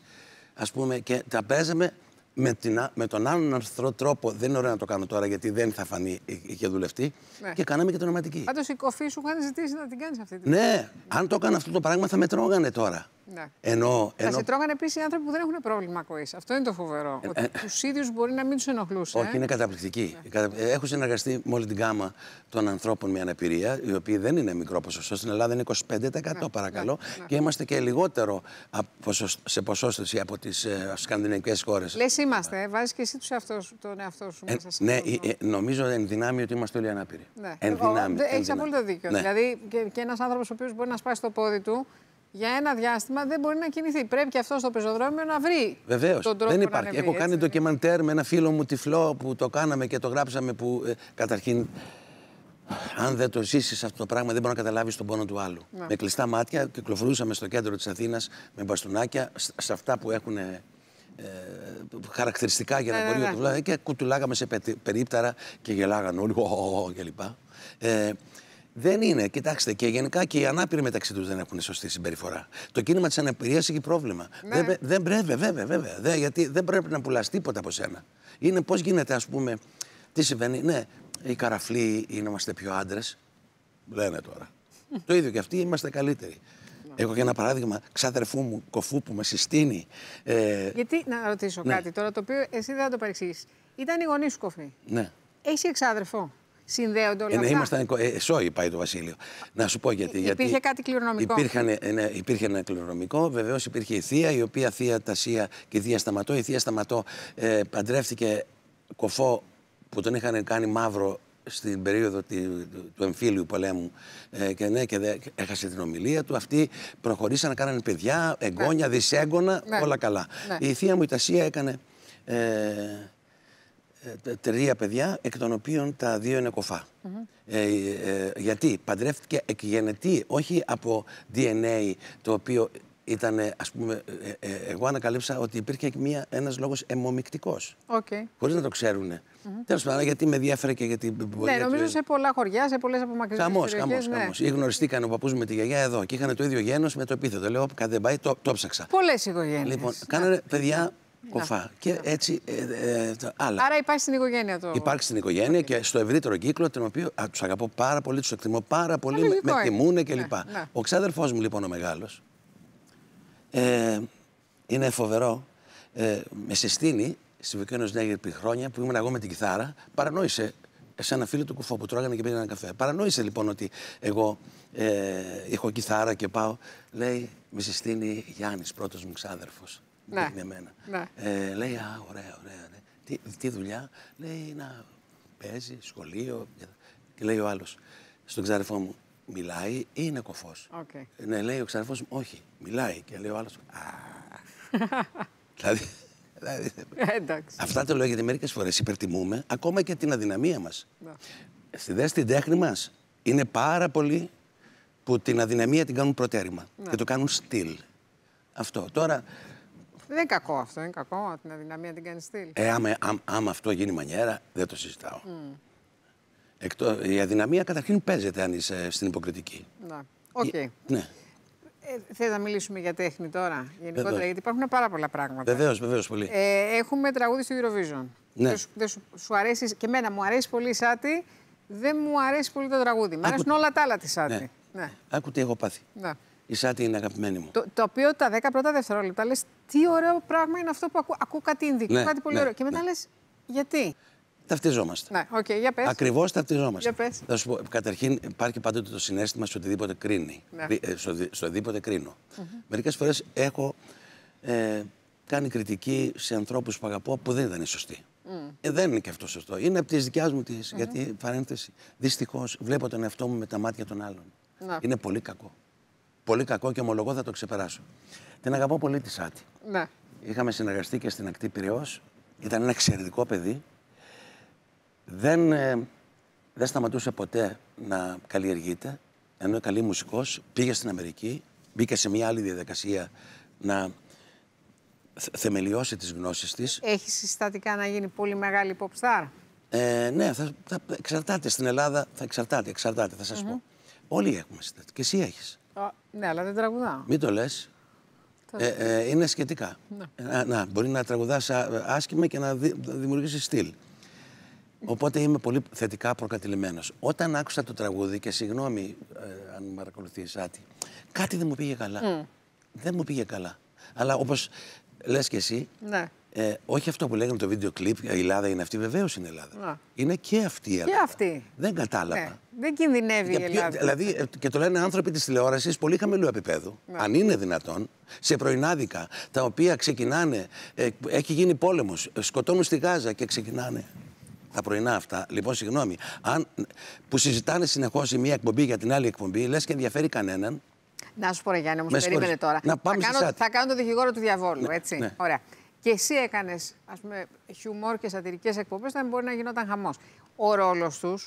ας πούμε, και τα παίζαμε με, την, με τον άλλον αρθρό τρόπο. Δεν είναι ωραίο να το κάνω τώρα γιατί δεν θα φανεί και ε, δουλευτεί. Ναι. Και κάναμε και την ονοματική. Πάντως η κοφή σου είχαν ζητήσει να την κάνεις αυτή τη Ναι, αν το έκανα αυτό το πράγμα θα με τώρα. Ναι. Ενώ, ενώ... Θα σε τρώγανε επίσης οι άνθρωποι που δεν έχουν πρόβλημα ακοής. Αυτό είναι το φοβερό. Ε, ότι ε, τους ίδιους μπορεί να μην τους ενοχλούσε. Όχι, ε. είναι καταπληκτική. Ναι. Ε, έχω συνεργαστεί με όλη την γάμα των ανθρώπων με αναπηρία, οι οποίοι δεν είναι μικρό ποσοστό. Στην Ελλάδα είναι 25% ναι, ναι, παρακαλώ. Ναι. και είμαστε και λιγότερο σε ποσόστοση από τις σκανδιναβικές χώρες. Λες είμαστε, βάζεις και εσύ τους τον εαυτό σου μέσα σε Ναι, ναι. νομίζω εν δυνάμει ότι είμαστε όλοι ανάπηροι. Έχει απόλυτο δίκιο. Δηλαδή και ένας άνθρωπος ο οποίος μπορεί να σπάσει το πόδι του για ένα διάστημα δεν μπορεί να κινηθεί. Πρέπει και αυτός στο πεζοδρόμιο να βρει Βεβαίως, τον τρόπο δεν υπάρχει. Να ανεβεί, Έχω κάνει ντοκιμαντέρ με ένα φίλο μου τυφλό που το κάναμε και το γράψαμε που ε, καταρχήν αν δεν το ζήσεις αυτό το πράγμα, δεν μπορεί να καταλάβεις τον πόνο του άλλου. Ναι. Με κλειστά μάτια κυκλοφορούσαμε στο κέντρο της Αθήνας με μπαστούνάκια, σε αυτά που έχουν ε, ε χαρακτηριστικά για να ναι, ναι, μπορεί να ε, Και κουτουλάγαμε σε περίπταρα και γελάγαν όλοι, κλπ. Ε, δεν είναι. Κοιτάξτε, και γενικά και οι ανάπηροι μεταξύ τους δεν έχουν σωστή συμπεριφορά. Το κίνημα της αναπηρίας έχει πρόβλημα. Ναι. Δεν, πρέπει, βέβαια, βέβαια. Δε, γιατί δεν πρέπει να πουλάς τίποτα από σένα. Είναι πώς γίνεται, ας πούμε, τι συμβαίνει. Ναι, οι καραφλοί είμαστε πιο άντρες. Λένε τώρα. το ίδιο και αυτοί είμαστε καλύτεροι. Έχω και ένα παράδειγμα ξάδερφού μου, κοφού που με συστήνει. Ε... Γιατί να ρωτήσω ναι. κάτι τώρα το οποίο εσύ δεν θα το παρεξηγήσεις. Ήταν η γονείς σου κοφοί. Ναι. Έχει εξάδερφο συνδέονται όλα ε, ναι, αυτά. Ήμασταν ε, ε πάει το Βασίλειο. Να σου πω γιατί. Υπήρχε κάτι κληρονομικό. Υπήρχαν, ε, ναι, υπήρχε ένα κληρονομικό. Βεβαίως υπήρχε η Θεία, η οποία Θεία Τασία και Θεία Σταματώ. Η Θεία Σταματώ ε, παντρεύτηκε κοφό που τον είχαν κάνει μαύρο στην περίοδο του εμφύλιου πολέμου ε, και ναι, και, δε, έχασε την ομιλία του. Αυτοί προχωρήσαν, κάνανε παιδιά, εγγόνια, ναι. δυσέγγωνα, ναι. όλα καλά. Ναι. Η θεία μου η Τασία έκανε ε, ε, τρία παιδιά, εκ των οποίων τα δύο είναι κοφά. Mm-hmm. Ε, ε, γιατί παντρεύτηκε εκγενετή, όχι από DNA το οποίο ήταν, ας πούμε, ε, εγώ ανακαλύψα ότι υπήρχε μια, ένας λόγος αιμομικτικός. Okay. Χωρίς να το ξέρουν. Mm -hmm. Τέλος πάντων, γιατί με διέφερε και γιατί... Ναι, νομίζω σε πολλά χωριά, σε πολλές απομακρυσίες Καμός, περιοχές. Καμός, ναι. καμός. Ή γνωριστήκαν ο παππούς με τη γιαγιά εδώ και είχαν το ίδιο γένος με το επίθετο. Λέω, κάτι δεν πάει, το, το ψάξα. Πολλές οικογένειες. Λοιπόν, κάνανε παιδιά Κοφά. Και έτσι. Ε, ε άλλα. Άρα υπάρχει στην οικογένεια το. Υπάρχει στην οικογένεια και στο ευρύτερο κύκλο, τον οποίο τους αγαπώ πάρα πολύ, τους εκτιμώ πάρα ε, πολύ, με, με τιμούνε κλπ. Ναι, ναι. Ο ξάδερφός μου, λοιπόν, ο μεγάλος, ε, είναι φοβερό. Ε, με συστήνει στη Βικένο Νέα επί χρόνια που ήμουν εγώ με την κιθάρα, παρανόησε σε ένα φίλο του κουφό που τρώγανε και πήγαινε ένα καφέ. Παρανόησε λοιπόν ότι εγώ ε, έχω κιθάρα και πάω. Λέει, με συστήνει Γιάννης, πρώτος μου ξάδερφος ναι. με εμένα. Ναι. Ε, λέει, α, ωραία, ωραία. Ναι. Τι, τι δουλειά. Λέει, να παίζει, σχολείο. Και λέει ο άλλος, στον ξαρεφό μου, μιλάει ή είναι κοφός. Okay. Ναι, λέει ο ξαρεφό μου, όχι, μιλάει. Και λέει ο άλλος, α. (laughs) Δηλαδή, δηλαδή, Εντάξει. Αυτά τα λόγια μερικές φορές υπερτιμούμε ακόμα και την αδυναμία μας. Ναι. Στη δεύτερη τέχνη μας είναι πάρα πολλοί που την αδυναμία την κάνουν προτέρημα ναι. και το κάνουν στυλ. Αυτό. Τώρα δεν είναι κακό αυτό, είναι κακό. Την αδυναμία την κάνεις στήλη. Ε, άμα, αυτό γίνει μανιέρα, δεν το συζητάω. Mm. Εκτό, η αδυναμία καταρχήν παίζεται αν είσαι στην υποκριτική. Να. Okay. Ε, ναι. Ε, να μιλήσουμε για τέχνη τώρα, γενικότερα, βεβαίως. γιατί υπάρχουν πάρα πολλά πράγματα. Βεβαίως, βεβαίως πολύ. Ε, έχουμε τραγούδι στο Eurovision. Ναι. Δεν σου, σου, αρέσει και εμένα μου αρέσει πολύ η Σάτι, δεν μου αρέσει πολύ το τραγούδι. Μου αρέσουν όλα τα άλλα της ναι. Σάτι. Ναι. Ναι. Άκου τι Ναι. Η Σάτι είναι αγαπημένη μου. Το, το οποίο τα 10 πρώτα δευτερόλεπτα λες τι ωραίο πράγμα είναι αυτό που ακούω. Ακούω κάτι ινδικό, ναι, κάτι πολύ ναι, ωραίο. Και μετά ναι. λες γιατί. Ταυτιζόμαστε. Ναι, οκ, okay, για πες. Ακριβώς ταυτιζόμαστε. Για πες. Θα σου πω, καταρχήν υπάρχει πάντοτε το συνέστημα σε οτιδήποτε κρίνει. Ναι. Ε, στο, στο οτιδήποτε κρίνω. Mm -hmm. Μερικές φορές έχω ε, κάνει κριτική σε ανθρώπους που αγαπώ που δεν ήταν σωστοί. Mm. Ε, δεν είναι και αυτό σωστό. Είναι από τη δικιάς μου τη. Mm -hmm. Γιατί παρένθεση. Δυστυχώς βλέπω τον εαυτό μου με τα μάτια των άλλων. Είναι πολύ κακό πολύ κακό και ομολογώ θα το ξεπεράσω. Την αγαπώ πολύ τη Σάτη. Ναι. Είχαμε συνεργαστεί και στην ακτή Πυραιός. Ήταν ένα εξαιρετικό παιδί. Δεν, ε, δεν σταματούσε ποτέ να καλλιεργείται. Ενώ καλή μουσικός, πήγε στην Αμερική, μπήκε σε μια άλλη διαδικασία να θεμελιώσει τις γνώσεις της. Έχεις συστατικά να γίνει πολύ μεγάλη star. Ε, ναι, θα, θα, εξαρτάται. Στην Ελλάδα θα εξαρτάται, εξαρτάται, θα σας mm πω. Όλοι έχουμε συστατικά. Και εσύ έχεις. Ναι, αλλά δεν τραγουδά. Μην το λες. Ε, ε, είναι σχετικά. Να. Ε, να, μπορεί να τραγουδάς άσχημα και να να δημιουργήσεις στυλ. Οπότε είμαι πολύ θετικά προκατηλημένος. Όταν άκουσα το τραγούδι, και συγγνώμη ε, αν με παρακολουθεί, κάτι δεν μου πήγε καλά. Mm. Δεν μου πήγε καλά. Αλλά όπως λες και εσύ. Ναι. Ε, όχι αυτό που λέγαμε το βίντεο κλιπ, η Ελλάδα είναι αυτή, βεβαίως είναι Ελλάδα. Να. Είναι και αυτή η Ελλάδα. Και αυτή. Δεν κατάλαβα. Ναι. Δεν κινδυνεύει η Ελλάδα. Δηλαδή, ε, και το λένε άνθρωποι της τηλεόρασης πολύ χαμηλού επίπεδου, ναι. αν είναι δυνατόν, σε πρωινάδικα, τα οποία ξεκινάνε. Ε, έχει γίνει πόλεμος, ε, σκοτώνουν στη Γάζα και ξεκινάνε. Τα πρωινά αυτά, λοιπόν, συγγνώμη, αν, που συζητάνε συνεχώς η μία εκπομπή για την άλλη εκπομπή, λες και ενδιαφέρει κανέναν, να σου πω, ρε Γιάννη, όμω περίμενε τώρα. Να θα, κάνω, θα κάνω το δικηγόρο του διαβόλου, ναι, έτσι. Ναι. Ωραία. Και εσύ έκανες, ας πούμε, χιουμόρ και σατυρικές εκπομπές, μην μπορεί να γινόταν χαμός. Ο ρόλος τους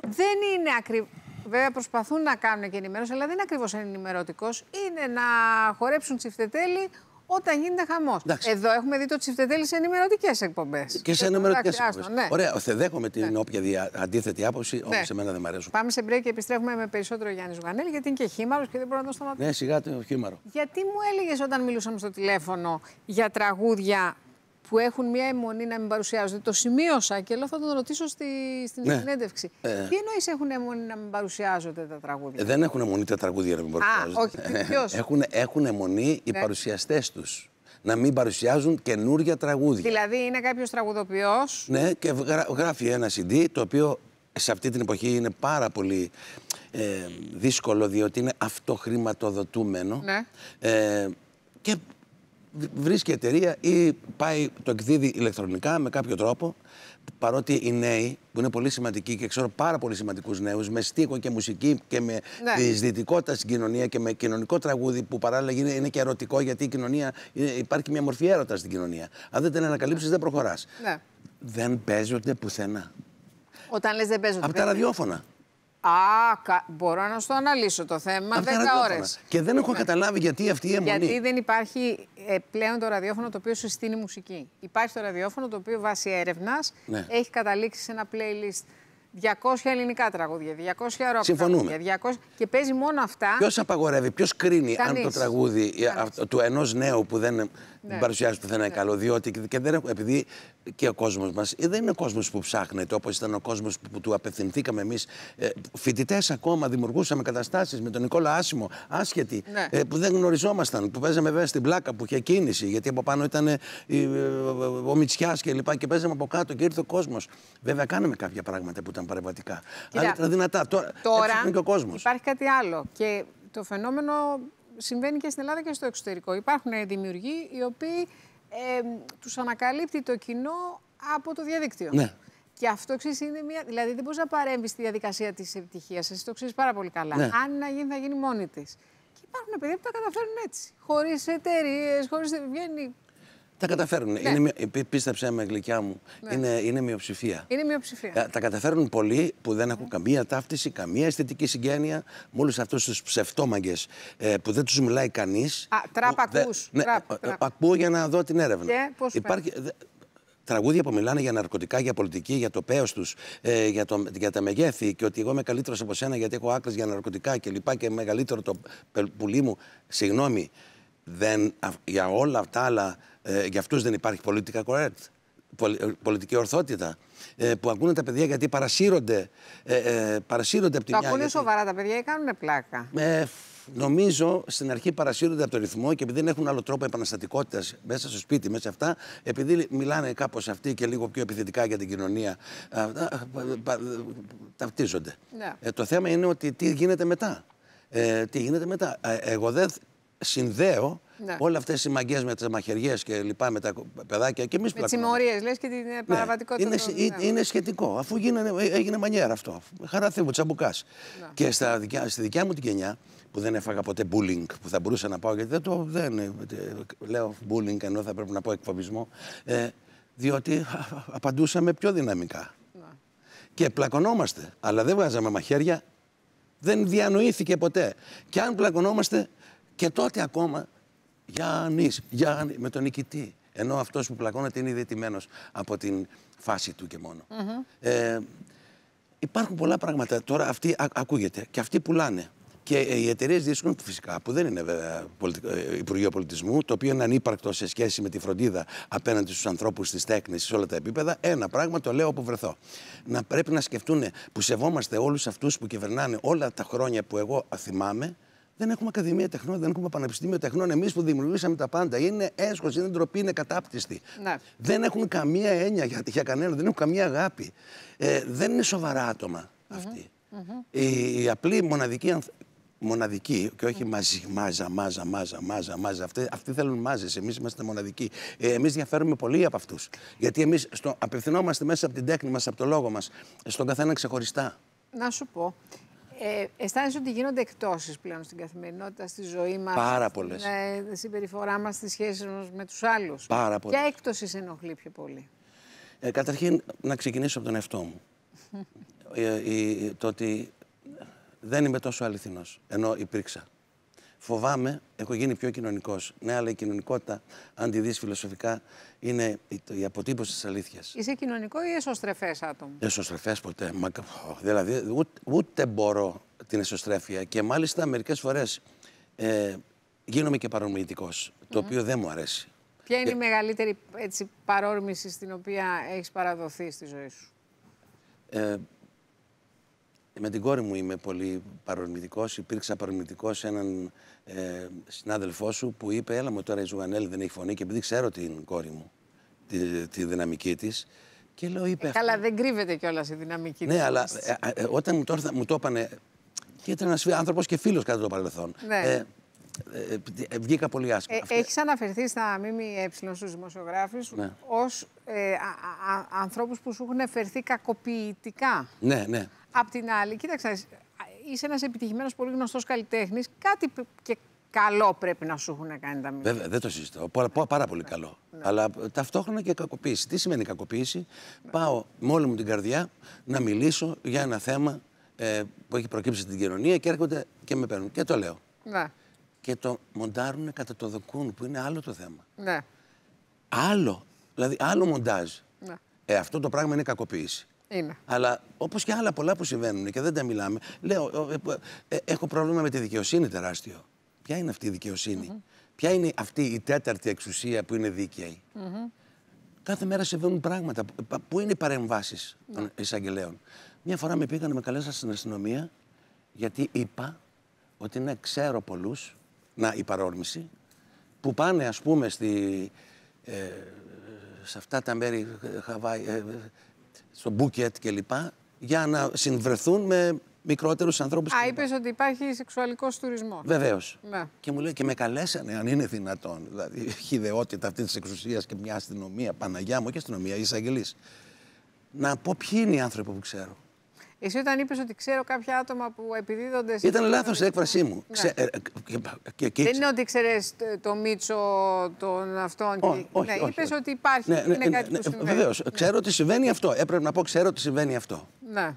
δεν είναι ακριβώ. Βέβαια, προσπαθούν να κάνουν και ενημέρωση, αλλά δεν είναι ακριβώς ενημερωτικός. Είναι να χορέψουν τσιφτετέλη όταν γίνεται χαμός. Εδώ έχουμε δει το Τσιφτετέλη σε ενημερωτικές εκπομπές. Και σε ενημερωτικές εκπομπέ. Ναι. Ωραία, δέχομαι την ναι. όποια δια, αντίθετη άποψη, ναι. σε μένα δεν μ' αρέσουν. Πάμε σε break και επιστρέφουμε με περισσότερο Γιάννης Ζουγανέλη, γιατί είναι και χήμαρο και δεν μπορώ να το σταματήσω. Ναι, σιγά το χήμαρο. Γιατί μου έλεγες όταν μιλούσαμε στο τηλέφωνο για τραγούδια που έχουν μια αιμονή να μην παρουσιάζονται. Το σημείωσα και λέω θα τον ρωτήσω στη, στην ναι. συνέντευξη. Ε. Τι εννοείς έχουν αιμονή να μην παρουσιάζονται τα τραγούδια. Ε, δεν έχουν αιμονή τα τραγούδια να μην παρουσιάζονται. Α, όχι, ποιος. (laughs) έχουν, έχουν αιμονή οι ναι. παρουσιαστές τους να μην παρουσιάζουν καινούργια τραγούδια. Δηλαδή είναι κάποιος τραγουδοποιός. Ναι, και γράφει ένα CD το οποίο σε αυτή την εποχή είναι πάρα πολύ ε, δύσκολο διότι είναι αυτοχρηματοδοτούμενο. Ναι. Ε, και βρίσκει εταιρεία ή πάει, το εκδίδει ηλεκτρονικά με κάποιο τρόπο. Παρότι οι νέοι, που είναι πολύ σημαντικοί και ξέρω πάρα πολύ σημαντικούς νέους, με στίχο και μουσική και με ναι. διεισδυτικότητα στην κοινωνία και με κοινωνικό τραγούδι που παράλληλα είναι, και ερωτικό, γιατί η κοινωνία, ε, υπάρχει μια μορφή έρωτας στην κοινωνία. Αν δεν την ανακαλύψεις, δεν προχωράς. Ναι. Δεν παίζονται πουθενά. Όταν λες δεν παίζονται. Από τα ραδιόφωνα. Α, μπορώ να στο αναλύσω το θέμα 10 ώρες. Και δεν έχω ναι. καταλάβει γιατί αυτή η αιμονή. Γιατί δεν υπάρχει ε, πλέον το ραδιόφωνο το οποίο συστήνει μουσική. Υπάρχει το ραδιόφωνο το οποίο βάσει έρευνας ναι. έχει καταλήξει σε ένα playlist 200 ελληνικά τραγούδια, 200 Συμφωνούμε. τραγούδια, 200... και παίζει μόνο αυτά. Ποιος απαγορεύει, ποιος κρίνει αν το τραγούδι ε, του ενός νέου που δεν ναι. παρουσιάζει πουθενά ναι. καλό. Διότι και δεν, επειδή και ο κόσμος μας ε, δεν είναι ο κόσμος που ψάχνεται όπως ήταν ο κόσμος που, του απευθυνθήκαμε εμείς. Ε, Φοιτητές ακόμα δημιουργούσαμε καταστάσεις με τον Νικόλα Άσιμο, άσχετοι, ναι. ε, που δεν γνωριζόμασταν, που παίζαμε βέβαια στην πλάκα που είχε κίνηση, γιατί από πάνω ήταν ε, ε ο Μητσιάς και λοιπά και παίζαμε από κάτω και ήρθε ο κόσμος. Βέβαια, κάναμε κάποια πράγματα που ήταν παρεμβατικά. Αλλά ήταν δυνατά. Τώρα, τώρα και ο κόσμος. υπάρχει κάτι άλλο. Και το φαινόμενο συμβαίνει και στην Ελλάδα και στο εξωτερικό. Υπάρχουν δημιουργοί οι οποίοι ε, τους ανακαλύπτει το κοινό από το διαδίκτυο. Ναι. Και αυτό ξέρεις είναι μια. Δηλαδή δεν μπορείς να παρέμβεις στη διαδικασία της επιτυχίας. Εσύ το ξέρεις πάρα πολύ καλά. Ναι. Αν να γίνει, θα γίνει μόνη της. Και υπάρχουν παιδιά που τα καταφέρνουν έτσι. Χωρίς εταιρείες, χωρίς. Βγαίνει τα καταφέρνουν. Ναι. Είναι, ε, πίστεψε με, γλυκιά μου. Ναι. Είναι, είναι μειοψηφία. Είναι μειοψηφία. Ε, τα καταφέρνουν πολλοί που δεν έχουν καμία ταύτιση, καμία αισθητική συγγένεια. Με όλου αυτούς τους ψευτόμαγκε που δεν τους μιλάει κανείς. τραπ ακούς. Ναι, ε, για να δω την έρευνα. Και, Υπάρχει, Τραγούδια που μιλάνε για ναρκωτικά, για πολιτική, για το πέος τους, για, το, για τα μεγέθη και ότι εγώ είμαι καλύτερος από σένα γιατί έχω άκρες για ναρκωτικά και και μεγαλύτερο το πουλί μου. Συγγνώμη, δεν, για όλα αυτά, αλλά ε, για αυτούς δεν υπάρχει πολιτικά correct, ε, πολιτική ορθότητα, ε, που ακούνε τα παιδιά γιατί παρασύρονται, ε, ε, παρασύρονται από την Το μια... ακούνε σοβαρά τα παιδιά ή κάνουν πλάκα. Ε, Νομίζω στην αρχή παρασύρονται από το ρυθμό και επειδή δεν έχουν άλλο τρόπο επαναστατικότητας μέσα στο σπίτι, μέσα σε αυτά, επειδή μιλάνε κάπως αυτοί και λίγο πιο επιθετικά για την κοινωνία, ταυτίζονται. Ναι. Ε, το θέμα είναι ότι τι γίνεται μετά. Ε, τι γίνεται μετά. Ε, εγώ δεν συνδέω ναι. όλα αυτές οι μαγκέ με τις μαχαιριές και λοιπά με τα παιδάκια. Και εμείς με τι συμμορίες, λες και την ε, ναι. παραβατικότητα. Ναι. Είναι, είναι σχετικό, αφού γίνανε, ε, έγινε μανιέρα αυτό. Χαρά Θεού, τσαμπουκάς. Ναι. Και στα, στη δικιά μου την γενιά, που δεν έφαγα ποτέ bullying, που θα μπορούσα να πάω, γιατί δεν το. Δεν, ε, λέω bullying, ενώ θα πρέπει να πω εκφοβισμό. Ε, διότι (laughs) απαντούσαμε πιο δυναμικά. Ναι. Και πλακωνόμαστε, αλλά δεν βγάζαμε μαχαίρια. Δεν διανοήθηκε ποτέ. Και αν πλακωνόμαστε, και τότε ακόμα Γιάννης, Γιάννη, με τον νικητή. Ενώ αυτός που πλακώνεται είναι διαιτημένο από την φάση του και μόνο. Ε, υπάρχουν πολλά πράγματα. Τώρα αυτοί ακούγεται και αυτοί πουλάνε. Και ε, οι εταιρείες δίσκων, φυσικά, που δεν είναι βέβαια ε, Υπουργείο Πολιτισμού, το οποίο είναι ανύπαρκτο σε σχέση με τη φροντίδα απέναντι στους ανθρώπους τη τέχνη σε όλα τα επίπεδα, ένα πράγμα το λέω όπου βρεθώ. Να πρέπει να σκεφτούν που σεβόμαστε όλους αυτούς που κυβερνάνε όλα τα χρόνια που εγώ θυμάμαι, δεν έχουμε Ακαδημία Τεχνών, δεν έχουμε Πανεπιστήμιο Τεχνών. Εμείς που δημιουργήσαμε τα πάντα. Είναι έσχος, είναι ντροπή, είναι κατάπτυστη. Ναι. Δεν έχουν καμία έννοια για, για κανέναν, δεν έχουν καμία αγάπη. Ε, δεν είναι σοβαρά άτομα αυτοί. Mm -hmm. οι, οι απλοί μοναδικοί και όχι μαζί, μάζα, μάζα, μάζα, μάζα, μάζα. Αυτοί, αυτοί θέλουν μάζες. Εμείς είμαστε μοναδικοί. Ε, εμείς διαφέρουμε πολύ από αυτούς. Γιατί εμείς απευθυνόμαστε μέσα από την τέχνη μας, από το λόγο μας, στον καθένα ξεχωριστά. Να σου πω. Ε, αισθάνεσαι ότι γίνονται εκτόσεις πλέον στην καθημερινότητα, στη ζωή μας. Πάρα Στην ε, συμπεριφορά μας, στη σχέση μας με τους άλλους. Πάρα πολλέ. Ποια έκπτωση σε ενοχλεί πιο πολύ. Ε, καταρχήν, να ξεκινήσω από τον εαυτό μου. (laughs) Ε, ε, το ότι δεν είμαι τόσο αληθινός, ενώ υπήρξα. Φοβάμαι, έχω γίνει πιο κοινωνικός. Ναι, αλλά η κοινωνικότητα, αν τη δεις φιλοσοφικά, είναι η αποτύπωση της αλήθειας. Είσαι κοινωνικό ή εσωστρεφές άτομο. Εσωστρεφές ποτέ. δηλαδή, ούτε, ούτε μπορώ την εσωστρέφεια. Και μάλιστα μερικές φορές ε, γίνομαι και παρορμητικό, το οποίο δεν μου αρέσει. Ποια είναι ε, η μεγαλύτερη έτσι, παρόρμηση στην οποία έχεις παραδοθεί στη ζωή σου. Ε, με την κόρη μου είμαι πολύ παρορμητικός. Υπήρξα παρορμητικός σε έναν ε, συνάδελφό σου που είπε: Έλα μου τώρα η Ζουγανέλη δεν έχει φωνή. Και επειδή ξέρω την κόρη μου, τη, τη δυναμική της. Και λέω: Είπε. Ε, καλά, δεν κρύβεται κιόλας η δυναμική τη. Ναι, αλλά ε, ε, ε, όταν μου το, μου έπανε. Και ήταν ένας άνθρωπος και φίλος κατά το παρελθόν. Ναι. Ε, βγήκα πολύ άσχημα. Ε, Έχεις αναφερθεί στα ΜΜΕ στους δημοσιογράφους ναι. ως ανθρώπους που σου έχουν φερθεί κακοποιητικά. Ναι, ναι. Απ' την άλλη, κοίταξε, είσαι ένας επιτυχημένος, πολύ γνωστός καλλιτέχνης. Κάτι και καλό πρέπει να σου έχουν κάνει τα μήνυμα. Βέβαια, δεν το συζητώ. Πάρα, πάρα πολύ καλό. Ναι. Αλλά ταυτόχρονα και κακοποίηση. Τι σημαίνει κακοποίηση, ναι. Πάω με όλη μου την καρδιά να μιλήσω για ένα θέμα ε, που έχει προκύψει στην κοινωνία και έρχονται και με παίρνουν. Και το λέω. Ναι. Και το μοντάρουν κατά το δοκούν, που είναι άλλο το θέμα. Ναι. Άλλο. Δηλαδή, άλλο μοντάζ. Ναι. Ε, αυτό το πράγμα είναι κακοποίηση. Αλλά όπως και άλλα πολλά που συμβαίνουν και δεν τα μιλάμε, λέω, ε, έχω πρόβλημα με τη δικαιοσύνη τεράστιο. Ποια είναι αυτή η δικαιοσύνη, Ποια είναι αυτή η τέταρτη εξουσία που είναι δίκαιη. Κάθε μέρα συμβαίνουν πράγματα. Πού είναι οι παρεμβάσεις ναι. των εισαγγελέων. Μια φορά με πήγανε, με καλέσα στην αστυνομία, γιατί είπα ότι ναι, ξέρω πολλούς, να η παρόρμηση, που πάνε, ας πούμε, στη, ε, σε αυτά τα μέρη, ε, Χαβάη, στο μπουκετ λοιπά, για να συμβρεθούν με μικρότερους ανθρώπους. Α, είπε ότι υπάρχει σεξουαλικός τουρισμός. Βεβαίως. Ναι. Και μου λέει και με καλέσανε, αν είναι δυνατόν. Δηλαδή, (laughs) χιδεότητα αυτής της εξουσίας και μια αστυνομία, Παναγιά μου και αστυνομία, εισαγγελής. Να πω ποιοι είναι οι άνθρωποι που ξέρω. Εσύ όταν είπες ότι ξέρω κάποια άτομα που επιδίδονται. Ήταν λάθος η έκφρασή μου. Ναι. Ε, ε, Δεν είναι ότι ξέρεις το μίτσο των αυτών. και... όχι, ναι, είπε ότι υπάρχει. Ναι, είναι ναι, κάτι που ναι, συμβαίνει. Βεβαίως. Ξέρω ναι. ότι συμβαίνει αυτό. Έπρεπε να πω ξέρω ότι συμβαίνει αυτό. Ναι.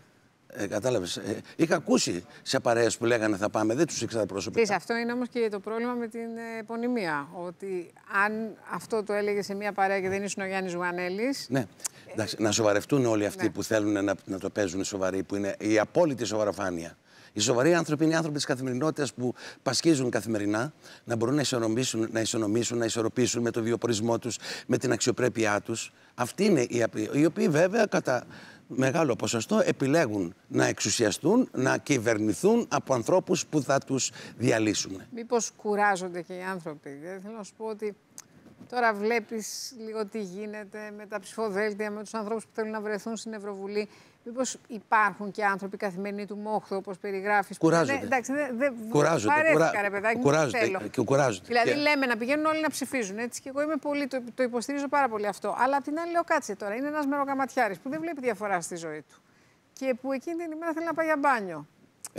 Ε, Κατάλαβες. Ε, είχα ακούσει σε παρέες που λέγανε θα πάμε, δεν τους ήξερα προσωπικά. αυτό είναι όμως και το πρόβλημα με την ε, επωνυμία. Ότι αν αυτό το έλεγε σε μια παρέα και δεν ήσουν ο Γιάννης Γουανέλης. Ναι. Εντάξει, να σοβαρευτούν όλοι αυτοί ναι. που θέλουν να, να το παίζουν σοβαροί, που είναι η απόλυτη σοβαροφάνεια. Οι σοβαροί άνθρωποι είναι οι άνθρωποι της καθημερινότητας που πασχίζουν καθημερινά να μπορούν να ισονομήσουν, να ισορροπήσουν με το βιοπορισμό τους, με την αξιοπρέπειά τους. Αυτοί είναι οι, οι οποίοι βέβαια κατά μεγάλο ποσοστό επιλέγουν να εξουσιαστούν, να κυβερνηθούν από ανθρώπους που θα τους διαλύσουν. Μήπως κουράζονται και οι άνθρωποι. Δεν δηλαδή, θέλω να σου πω ότι τώρα βλέπεις λίγο τι γίνεται με τα ψηφοδέλτια, με τους ανθρώπους που θέλουν να βρεθούν στην Ευρωβουλή. Μήπως υπάρχουν και άνθρωποι καθημερινοί του μόχθου, όπως περιγράφεις. Κουράζονται. Δεν, εντάξει, δεν δε, κουράζονται. κουρα... ρε παιδάκι, κουράζονται, Και κουράζονται. Δηλαδή, λέμε να πηγαίνουν όλοι να ψηφίζουν. Έτσι, και εγώ είμαι πολύ, το, το υποστηρίζω πάρα πολύ αυτό. Αλλά απ' την άλλη, λέω κάτσε τώρα. Είναι ένας μεροκαματιάρης που δεν βλέπει διαφορά στη ζωή του. Και που εκείνη την ημέρα θέλει να πάει για μπάνιο.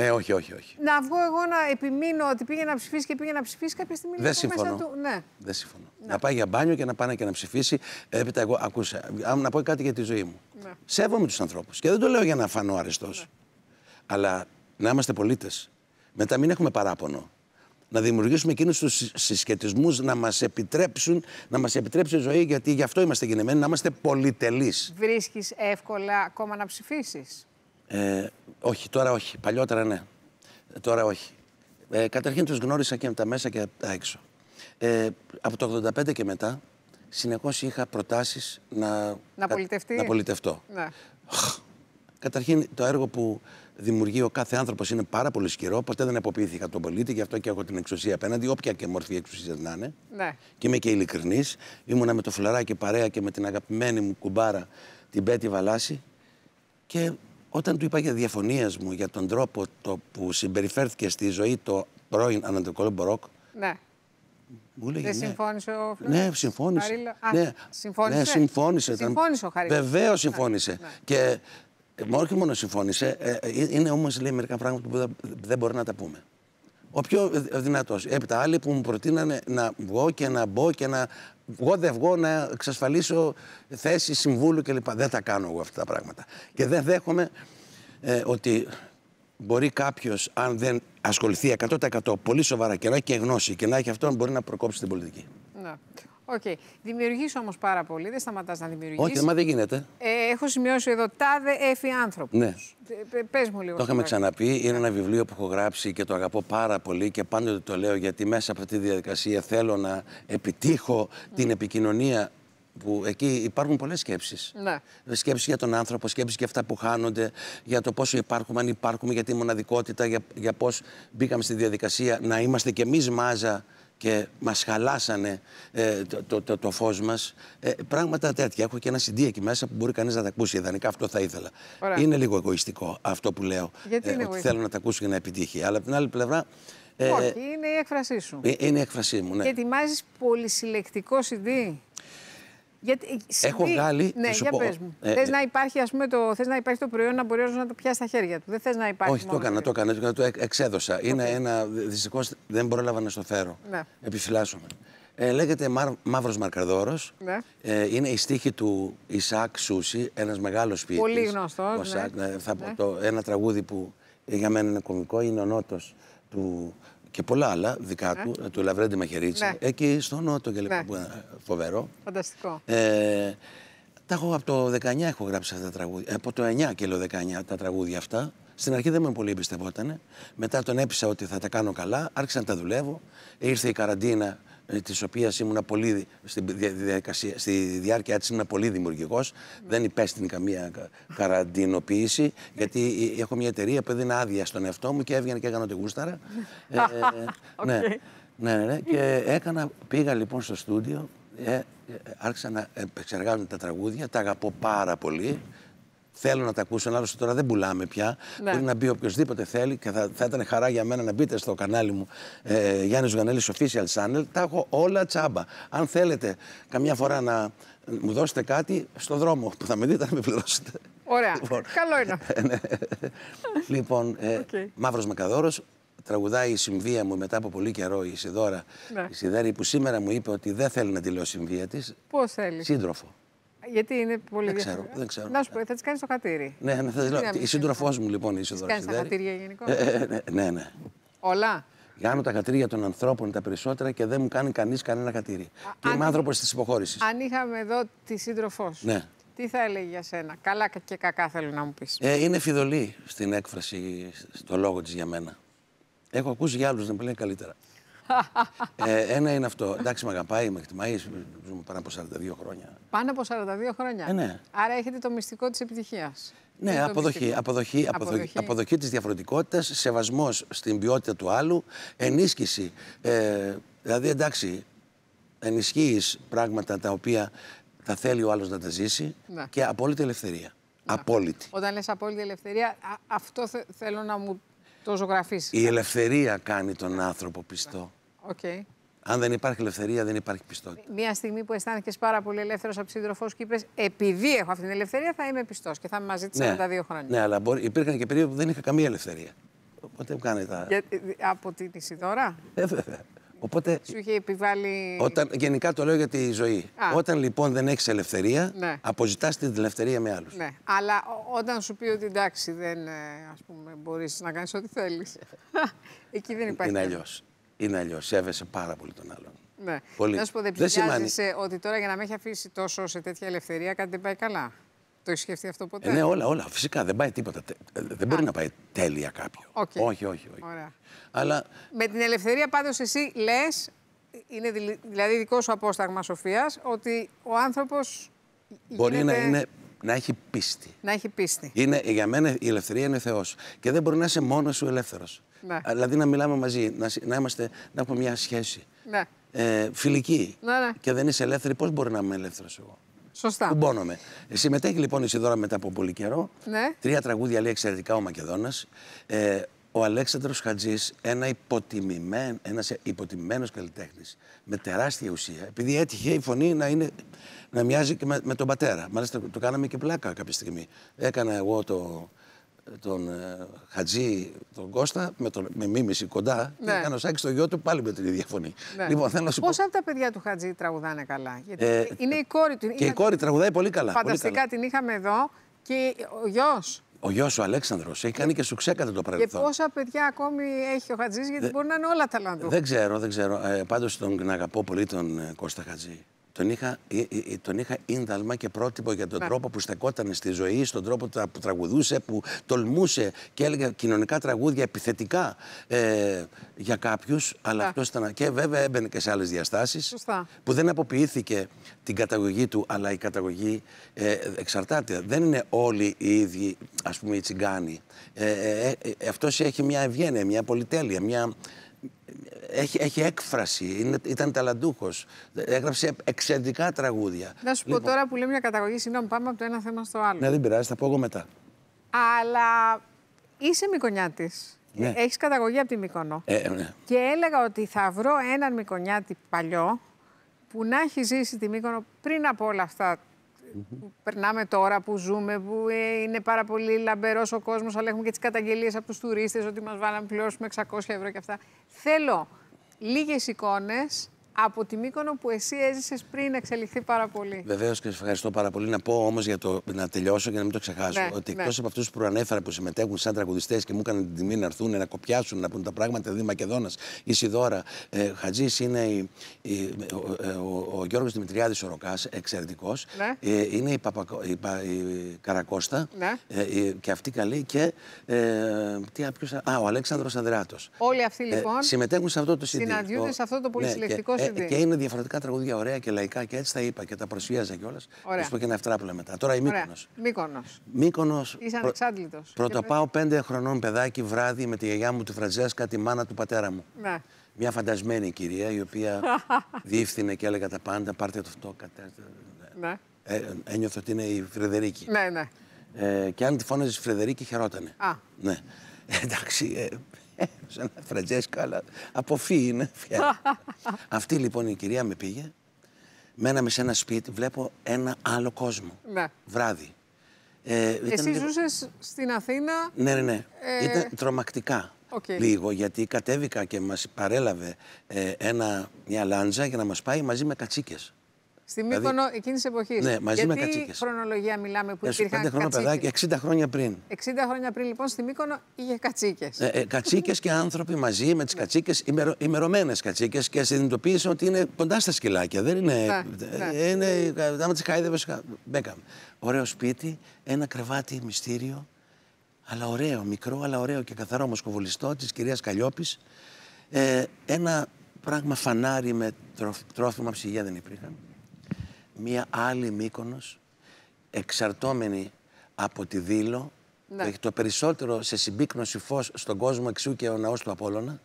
Ε, όχι, όχι, όχι. Να βγω εγώ να επιμείνω ότι πήγε να ψηφίσει και πήγε να ψηφίσει κάποια στιγμή. Δεν συμφωνώ. ναι. Δεν συμφωνώ. Να πάει για μπάνιο και να πάνε και να ψηφίσει. Έπειτα, εγώ ακούσα. Να πω κάτι για τη ζωή μου. Ναι. Σέβομαι τους ανθρώπους. Και δεν το λέω για να φανώ αριστός. Ναι. Αλλά να είμαστε πολίτες. Μετά μην έχουμε παράπονο. Να δημιουργήσουμε εκείνους τους συσχετισμούς να μας επιτρέψουν να μας επιτρέψει η ζωή, γιατί γι' αυτό είμαστε γεννημένοι, να είμαστε πολυτελείς. Βρίσκεις εύκολα ακόμα να ψηφίσεις. Ε, όχι, τώρα όχι. Παλιότερα ναι. Ε, τώρα όχι. Ε, καταρχήν τους γνώρισα και από τα μέσα και από τα έξω. Ε, από το 85 και μετά συνεχώς είχα προτάσεις να, να, πολιτευτεί. να πολιτευτώ. Ναι. Καταρχήν το έργο που δημιουργεί ο κάθε άνθρωπος είναι πάρα πολύ σκυρό. Ποτέ δεν αποποιήθηκα τον πολίτη, γι' αυτό και έχω την εξουσία απέναντι, όποια και μορφή εξουσίας να είναι. Ναι. Και είμαι και ειλικρινής. Ήμουνα με το φλαράκι παρέα και με την αγαπημένη μου κουμπάρα, την Πέτη Βαλάση. Και όταν του είπα για διαφωνίες μου, για τον τρόπο το που συμπεριφέρθηκε στη ζωή το πρώην Ανατολικό Μπορόκ, ναι. Μου έλεγε, Δεν ναι. συμφώνησε ο Ναι, συμφώνησε. Ναι. Α, ναι. Συμφώνησε. Ναι, συμφώνησε. Συμφώνησε ο Χαρίλα. Βεβαίως συμφώνησε. Ναι. Και ε, όχι μόνο συμφώνησε, ε, ε, είναι όμως λέει μερικά πράγματα που δεν μπορούμε να τα πούμε. Ο πιο δυνατός. Έπειτα άλλοι που μου προτείνανε να βγω και να μπω και να βγω δεν βγω να εξασφαλίσω θέση συμβούλου κλπ. Δεν τα κάνω εγώ αυτά τα πράγματα. Και δεν δέχομαι ε, ότι μπορεί κάποιος, αν δεν ασχοληθεί 100% πολύ σοβαρά και να έχει γνώση και να έχει αυτό, μπορεί να προκόψει την πολιτική. Ναι. Οκ. Okay. Δημιουργείς όμως πάρα πολύ, δεν σταματάς να δημιουργείς. Όχι, μα δεν γίνεται. Ε, έχω σημειώσει εδώ τάδε έφη άνθρωπος. Ναι. Ε, ε, Πες μου λίγο. Το είχαμε ξαναπεί. Είναι ένα βιβλίο που έχω γράψει και το αγαπώ πάρα πολύ και πάντοτε το λέω γιατί μέσα από αυτή τη διαδικασία θέλω να επιτύχω την επικοινωνία που εκεί υπάρχουν πολλές σκέψεις. Ναι. Σκέψεις για τον άνθρωπο, σκέψεις για αυτά που χάνονται, για το πόσο υπάρχουμε, αν υπάρχουμε, για τη μοναδικότητα, για, για πώς μπήκαμε στη διαδικασία να είμαστε κι εμείς μάζα και μας χαλάσανε ε, το, το, το, φως μας. Ε, πράγματα τέτοια. Έχω και ένα CD εκεί μέσα που μπορεί κανείς να τα ακούσει. Ιδανικά αυτό θα ήθελα. Είναι λίγο εγωιστικό αυτό που λέω. Ε, ότι θέλω να τα ακούσει για να επιτύχει. Αλλά από την άλλη πλευρά... Όχι, είναι η έκφρασή σου. Είναι η έκφρασή μου, ναι. Και ετοιμάζεις πολυσυλλεκτικό CD. Γιατί, ε, Έχω βγάλει. Ναι, για πες μου. Ε, θες, ε, να υπάρχει, ας πούμε, το, θες να υπάρχει το προϊόν να μπορεί να το πιάσει στα χέρια του. Δεν θες να υπάρχει. Όχι, το έκανα, το έκανα, το, ε, έκανα, το εξέδωσα. Okay. Είναι ένα. Δυστυχώς δεν πρόλαβα να στο φέρω. Ναι. Επιφυλάσσομαι. Ε, λέγεται Μαύ, Μαύρο Μαρκαδόρο. Ναι. Ε, είναι η στίχη του Ισακ Σούση, ένας μεγάλος ποιητής. Πολύ γνωστός. Ναι. ναι. θα πω ναι. ένα τραγούδι που για μένα είναι κομικό, είναι ο Νότος του και πολλά άλλα δικά ναι. του, του Λαβρέντι Μαχαιρίτσι, ναι. εκεί στο Νότο και λοιπόν, Ναι. Ε, φοβερό. Φανταστικό. Ε, τα έχω από το 19 έχω γράψει αυτά τα τραγούδια. Ε, από το 9 και λέω 19 τα τραγούδια αυτά. Στην αρχή δεν με πολύ εμπιστευότανε. Μετά τον έπεισα ότι θα τα κάνω καλά. Άρχισα να τα δουλεύω. Ήρθε η καραντίνα ε, της οποίας ήμουν πολύ. Στη, διαδικασία, στη διάρκεια της ήμουν πολύ δημιουργικός. Δεν υπέστην καμία καραντινοποίηση, γιατί ε, έχω μια εταιρεία που έδινε άδεια στον εαυτό μου και έβγαινε και έκανα ό,τι γούσταρα. ε, ε (laughs) ναι, ναι. ναι, ναι, Και έκανα, πήγα λοιπόν στο στούντιο, ε, άρχισα να επεξεργάζομαι τα τραγούδια, τα αγαπώ πάρα πολύ θέλω να τα ακούσουν. Άλλωστε τώρα δεν πουλάμε πια. Ναι. Μπορεί να μπει οποιοδήποτε θέλει και θα, θα ήταν χαρά για μένα να μπείτε στο κανάλι μου ε, Γιάννης Ζουγανέλης Official Channel. Τα έχω όλα τσάμπα. Αν θέλετε καμιά φορά να μου δώσετε κάτι στο δρόμο που θα με δείτε να με πληρώσετε. Ωραία. Λοιπόν. Καλό είναι. (laughs) Ναι. λοιπόν, ε, okay. Μαύρος Μακαδόρος, τραγουδάει η συμβία μου μετά από πολύ καιρό η Σιδώρα, ναι. η Σιδέρη που σήμερα μου είπε ότι δεν θέλει να τη λέω συμβία της. Πώς θέλει. Σύντροφο. Γιατί είναι πολύ δεν ξέρω, δεν ξέρω. Να σου πω, θα τη κάνει το χατήρι. Ναι, ναι, θα λέω. Η σύντροφός μου λοιπόν η Ισοδόρα. Κάνει τα χατήρια γενικώ. Ε, ε, ε, ναι, ναι, ναι. Όλα. Κάνω τα χατήρια των ανθρώπων τα περισσότερα και δεν μου κάνει κανείς κανένα χατήρι. και είμαι άνθρωπος της υποχώρησης. Αν είχαμε εδώ τη σύντροφός ναι. τι θα έλεγε για σένα. Καλά και κακά θέλω να μου πεις. Ε, είναι φιδωλή στην έκφραση, στο λόγο της για μένα. Έχω ακούσει για άλλους να μου λένε καλύτερα. (laughs) ε, ένα είναι αυτό. Εντάξει, με αγαπάει, με εκτιμάει. Ζούμε πάνω από 42 χρόνια. Πάνω από 42 χρόνια. Ε, ναι. Άρα έχετε το μυστικό της επιτυχίας. Ναι, αποδοχή, αποδοχή, αποδοχή, αποδοχή της διαφορετικότητας, σεβασμός στην ποιότητα του άλλου, ενίσχυση. Ε, δηλαδή, εντάξει, ενισχύεις πράγματα τα οποία θα θέλει ο άλλος να τα ζήσει ναι. και απόλυτη ελευθερία. Ναι. Απόλυτη. Όταν λες απόλυτη ελευθερία, αυτό θε, θέλω να μου το ζωγραφίσεις. Η ελευθερία κάνει τον άνθρωπο πιστό. Okay. Αν δεν υπάρχει ελευθερία, δεν υπάρχει πιστότητα. Μία στιγμή που αισθάνεσαι πάρα πολύ ελεύθερος από σύντροφό και είπες: Επειδή έχω αυτή την ελευθερία, θα είμαι πιστός και θα είμαι μαζί της ναι, τα δύο χρόνια. Ναι, αλλά μπορεί, υπήρχαν και περίοδοι που δεν είχα καμία ελευθερία. Οπότε μου κάνει τα. Για, ε, από την Ισηδώρα. Ε, βέβαια. Οπότε, Σου είχε επιβάλει. Όταν, γενικά το λέω για τη ζωή. Όταν λοιπόν δεν έχεις ελευθερία, ναι. αποζητάς την ελευθερία με άλλους. Ναι. Αλλά όταν σου πει ότι εντάξει, δεν ε, μπορείς να κάνεις ό,τι θέλεις. Ε, (laughs) Εκεί δεν υπάρχει. Είναι αλλιώς είναι αλλιώς. Σέβεσαι πάρα πολύ τον άλλον. Ναι. Να σου πω, δεν σημαίνει ότι τώρα για να με έχει αφήσει τόσο σε τέτοια ελευθερία κάτι δεν πάει καλά. Το έχεις σκεφτεί αυτό ποτέ. Ε, ναι, όλα, όλα. Φυσικά δεν πάει τίποτα. Ε, δεν μπορεί να πάει τέλεια κάποιο. Όχι, όχι, όχι. Αλλά... Με την ελευθερία πάντως εσύ λες, είναι δηλαδή δικό σου απόσταγμα σοφίας, ότι ο άνθρωπος. Μπορεί γίνεται... να είναι να έχει πίστη. Να έχει πίστη. Είναι, για μένα η ελευθερία είναι Θεός. Και δεν μπορεί να είσαι μόνος σου ελεύθερος. Ναι. Δηλαδή να μιλάμε μαζί, να, να, είμαστε, να έχουμε μια σχέση. Ναι. Ε, φιλική. Ναι, ναι. Και δεν είσαι ελεύθερη, πώς μπορεί να είμαι ελεύθερος εγώ. Σωστά. Κουμπώνομαι. Ε, συμμετέχει λοιπόν η Σιδώρα μετά από πολύ καιρό. Ναι. Τρία τραγούδια λέει εξαιρετικά ο Μακεδόνας. Ε, ο Αλέξανδρος Χατζής, ένα υποτιμημένο, ένας υποτιμημένος καλλιτέχνης, με τεράστια ουσία, επειδή έτυχε η φωνή να, είναι, να μοιάζει και με, με τον πατέρα. Μάλιστα το κάναμε και πλάκα κάποια στιγμή. Έκανα εγώ το, τον ε, Χατζή, τον Κώστα, με, τον, με μίμηση κοντά. Ναι. Και έκανε ο Σάκης στο γιο του πάλι με την ίδια φωνή. Ναι. Λοιπόν, σου Πόσα από τα παιδιά του Χατζή τραγουδάνε καλά. Γιατί ε, είναι η κόρη του. Και η κόρη τραγουδάει πολύ καλά. Φανταστικά την είχαμε εδώ και ο γιος. Ο γιος ο Αλέξανδρος έχει κάνει και σου ξέκατε το παρελθόν. Και πόσα παιδιά ακόμη έχει ο Χατζής, γιατί Δε... μπορεί να είναι όλα ταλαντούχα. Δεν ξέρω, δεν ξέρω. Ε, Πάντως τον αγαπώ πολύ τον ε, Κώστα Χατζή. Τον είχα, ε, ε, ε, τον είχα ίνταλμα και πρότυπο για τον τρόπο που στεκόταν στη ζωή, στον τρόπο που τραγουδούσε, που τολμούσε και έλεγε κοινωνικά τραγούδια επιθετικά ε, για κάποιους. Αλλά αυτός ήταν. και βέβαια έμπαινε και σε άλλες διαστάσεις. Που δεν αποποιήθηκε την καταγωγή του, αλλά η καταγωγή ε, εξαρτάται. Δεν είναι όλοι οι ίδιοι, ας πούμε, οι τσιγκάνοι. Ε, αυτός έχει μια ευγένεια, μια πολυτέλεια, μια έχει, έχει έκφραση, ήταν ταλαντούχος. Έγραψε εξαιρετικά τραγούδια. Να σου πω λοιπόν. τώρα που λέμε μια καταγωγή, συγγνώμη, πάμε από το ένα θέμα στο άλλο. Ναι, δεν πειράζει, θα πω εγώ μετά. Αλλά είσαι Μικονιάτης. Ναι. Έχεις καταγωγή από τη Μικονό. Ε, ε, ναι. Και έλεγα ότι θα βρω έναν Μικονιάτη παλιό που να έχει ζήσει τη Μύκονο πριν από όλα αυτά που περνάμε τώρα, που ζούμε, που ε, είναι πάρα πολύ λαμπερός ο κόσμος, αλλά έχουμε και τις καταγγελίες από τους τουρίστες ότι μας βάλαν πληρώσουμε 600 ευρώ και αυτά. Θέλω λίγες εικόνες από τη Μύκονο που εσύ έζησες πριν εξελιχθεί πάρα πολύ. Βεβαίως και σα ευχαριστώ πάρα πολύ. Να πω όμως για το, να τελειώσω και να μην το ξεχάσω. Ναι, ότι ναι. εκτός από αυτούς που προανέφερα που συμμετέχουν σαν τραγουδιστές και μου έκαναν την τιμή να έρθουν να κοπιάσουν, να πούν τα πράγματα, δηλαδή Μακεδόνα ή Σιδώρα. Ε, Χατζής είναι η, η, ο, ε, ο, ο Γιώργος Δημητριάδης Οροκά, εξαιρετικός. Ναι. Ε, είναι η, Παπα, Καρακώστα ναι. ε, και αυτή καλή. Και ε, τι, ποιος, α, ο Αλέξανδρος Ανδράτο. Όλοι αυτοί ε, λοιπόν. συμμετέχουν σε αυτό το συνδυασμό. Συναντιούνται σε αυτό το ναι, πολυσυλλεκτικό και είναι διαφορετικά τραγούδια, ωραία και λαϊκά και έτσι τα είπα και τα προσφύγαζα κιόλα. Θα σου πω και ένα ευτράπλα μετά. Τώρα η Μύκονος. Μύκονος. Μύκονος. Είσαι ανεξάντλητο. Πρώτα πάω πέντε χρονών παιδάκι βράδυ με τη γιαγιά μου, τη Φραντζέσκα, τη μάνα του πατέρα μου. Ναι. Μια φαντασμένη κυρία η οποία (laughs) διεύθυνε και έλεγα τα πάντα, πάρτε το αυτό, κατά. Ναι. Ε, ένιωθω ότι είναι η Φρεδερίκη. Ναι, ναι. Ε, και αν τη φώναζες Φρεδερίκη, χαιρότανε. Α. Ναι. Ε, εντάξει, ε, (laughs) σαν Φραντζέσκα, αλλά από είναι. (laughs) Αυτή λοιπόν η κυρία με πήγε. Μέναμε σε ένα σπίτι, βλέπω ένα άλλο κόσμο. Ναι. Βράδυ. Ε, Εσύ ζούσες στην Αθήνα. Ναι, ναι, ναι. Ε, ήταν τρομακτικά. Λίγο, γιατί κατέβηκα και μας παρέλαβε ε, ένα, μια λάντζα για να μας πάει μαζί με κατσίκες. Στη δηλαδή- Μύκονο εκείνης τη εποχής. Ναι, μαζί Γιατί με κατσίκες. χρονολογία μιλάμε που ε, υπήρχαν. Πέντε χρόνια παιδάκι, 60 χρόνια πριν. 60 χρόνια πριν λοιπόν στη Μύκονο είχε κατσίκες. Ε, ε, κατσίκες και άνθρωποι μαζί με τις ναι. κατσίκες, ημερω, ημερωμένες κατσίκες και συνειδητοποίησαν ότι είναι κοντά στα σκυλάκια. Δεν είναι. Ναι, ε, ναι. είναι άμα τις χάιδευες. Μπέκαμε. Ωραίο σπίτι, ένα κρεβάτι μυστήριο. Αλλά ωραίο, μικρό, αλλά ωραίο και καθαρό μοσκοβολιστό της κυρίας Καλλιόπης. Ε, ένα πράγμα φανάρι με τρόφιμα ψυγεία δεν υπήρχαν μία άλλη Μύκονος εξαρτώμενη από τη Δήλο ναι. έχει το περισσότερο σε συμπίκνωση φως στον κόσμο εξού και ο ναός του Απόλλωνα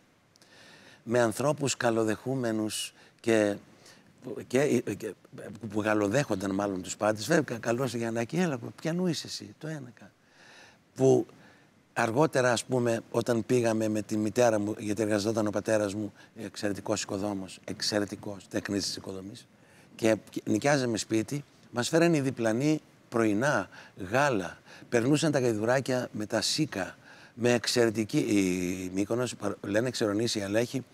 με ανθρώπους καλοδεχούμενους και, και, και που καλοδέχονταν μάλλον τους πάντες βέβαια καλώς να έλα πιανού είσαι εσύ το ένα που αργότερα ας πούμε όταν πήγαμε με τη μητέρα μου γιατί εργαζόταν ο πατέρας μου εξαιρετικός οικοδόμος εξαιρετικός τεχνής της οικοδομής και νοικιάζαμε σπίτι, μας φέρανε οι διπλανοί πρωινά, γάλα. Περνούσαν τα γαϊδουράκια με τα σίκα. Με εξαιρετική. Η Μύκονος, λένε ξερονήσει, αλλά έχει,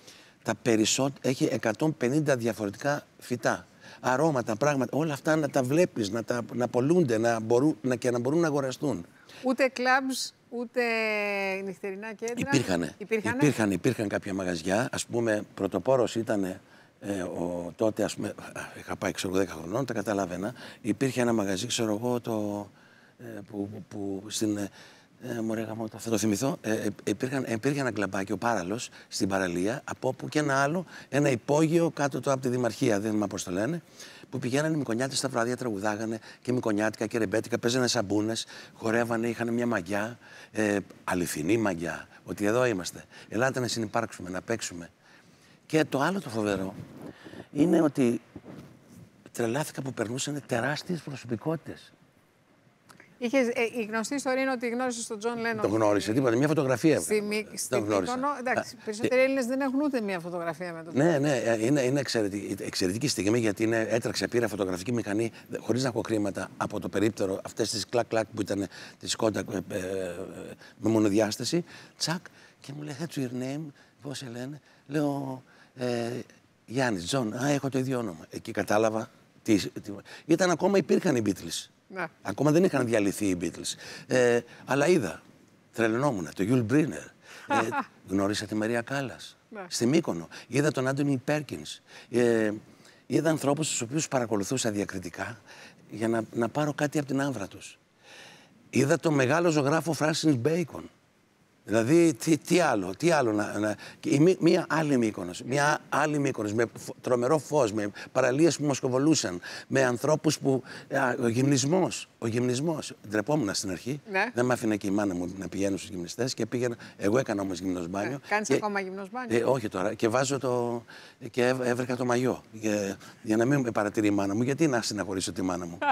τα περισσότε... έχει 150 διαφορετικά φυτά. Αρώματα, πράγματα. Όλα αυτά να τα βλέπεις, να, τα... να πολλούνται να μπορούν... να... και να μπορούν να αγοραστούν. Ούτε κλαμπ, ούτε νυχτερινά κέντρα. Υπήρχαν. Υπήρχαν, υπήρχαν κάποια μαγαζιά. Ας πούμε, πρωτοπόρος ήταν ε, ο, τότε, ας πούμε, είχα πάει ξέρω 10 χρονών, τα καταλαβαίνα. Υπήρχε ένα μαγαζί, ξέρω εγώ, το, ε, που, που, που, στην. Ε, μωρέ, θα το θυμηθώ. Ε, ε, υπήρχαν, υπήρχε ένα κλαμπάκι, ο Πάραλος, στην παραλία, από όπου και ένα άλλο, ένα υπόγειο κάτω το, από τη Δημαρχία, δεν θυμάμαι πώς το λένε, που πηγαίνανε μικονιάτες στα βράδια, τραγουδάγανε και μικονιάτικα και ρεμπέτικα, παίζανε σαμπούνες, χορεύανε, είχαν μια μαγιά, ε, αληθινή μαγιά, ότι εδώ είμαστε. Ελάτε να συνεπάρξουμε, να παίξουμε. Και το άλλο το φοβερό είναι ότι τρελάθηκα που περνούσαν τεράστιες προσωπικότητες. Είχες, ε, η γνωστή ιστορία είναι ότι γνώρισες τον Τζον Λένον. Τον γνώρισε, τίποτα. Μια φωτογραφία. Στη, στην γνώρισα. εντάξει, περισσότεροι Έλληνες δεν έχουν ούτε μια φωτογραφία με τον ναι, Τζον. Ναι, ναι, είναι, είναι εξαιρετική, εξαιρετική στιγμή γιατί είναι, έτρεξε, πήρα φωτογραφική μηχανή χωρίς να έχω χρήματα από το περίπτερο αυτές τις κλακ-κλακ που ήταν τη κόντα ε, με μονοδιάσταση. Τσακ και μου λέει, That's your πώς σε λένε. Λέω, ε, Γιάννης, Τζον, έχω το ίδιο όνομα. Εκεί κατάλαβα. Τι, Ήταν ακόμα υπήρχαν οι Beatles. Ναι. Ακόμα δεν είχαν διαλυθεί οι Beatles. Ε, αλλά είδα, τρελνόμουν, το Γιουλ Μπρίνερ. (laughs) γνώρισα τη Μαρία Κάλλας. Ναι. Στη Μύκονο. Είδα τον Άντωνι Πέρκιν. Ε, είδα ανθρώπους τους οποίους παρακολουθούσα διακριτικά για να, να πάρω κάτι από την άβρα τους. Είδα τον μεγάλο ζωγράφο Φράσιν Μπέικον. Δηλαδή, τι, τι άλλο, τι άλλο να, να... Μία άλλη Μύκονος, μία άλλη Μύκονος με τρομερό φως, με παραλίες που μοσκοβολούσαν, με ανθρώπους που... ο γυμνισμός, ο γυμνισμός. Ντρεπόμουν στην αρχή, ναι. δεν μ' άφηνε και η μάνα μου να πηγαίνω στους γυμνιστές και πήγαινα... Εγώ έκανα όμως γυμνός μπάνιο. Ε, κάνεις ακόμα γυμνός Ε, όχι τώρα. Και βάζω το... και έβρεκα το μαγιό για, για να μην με παρατηρεί η μάνα μου. Γιατί να συναχωρήσω τη μάνα μου. (laughs)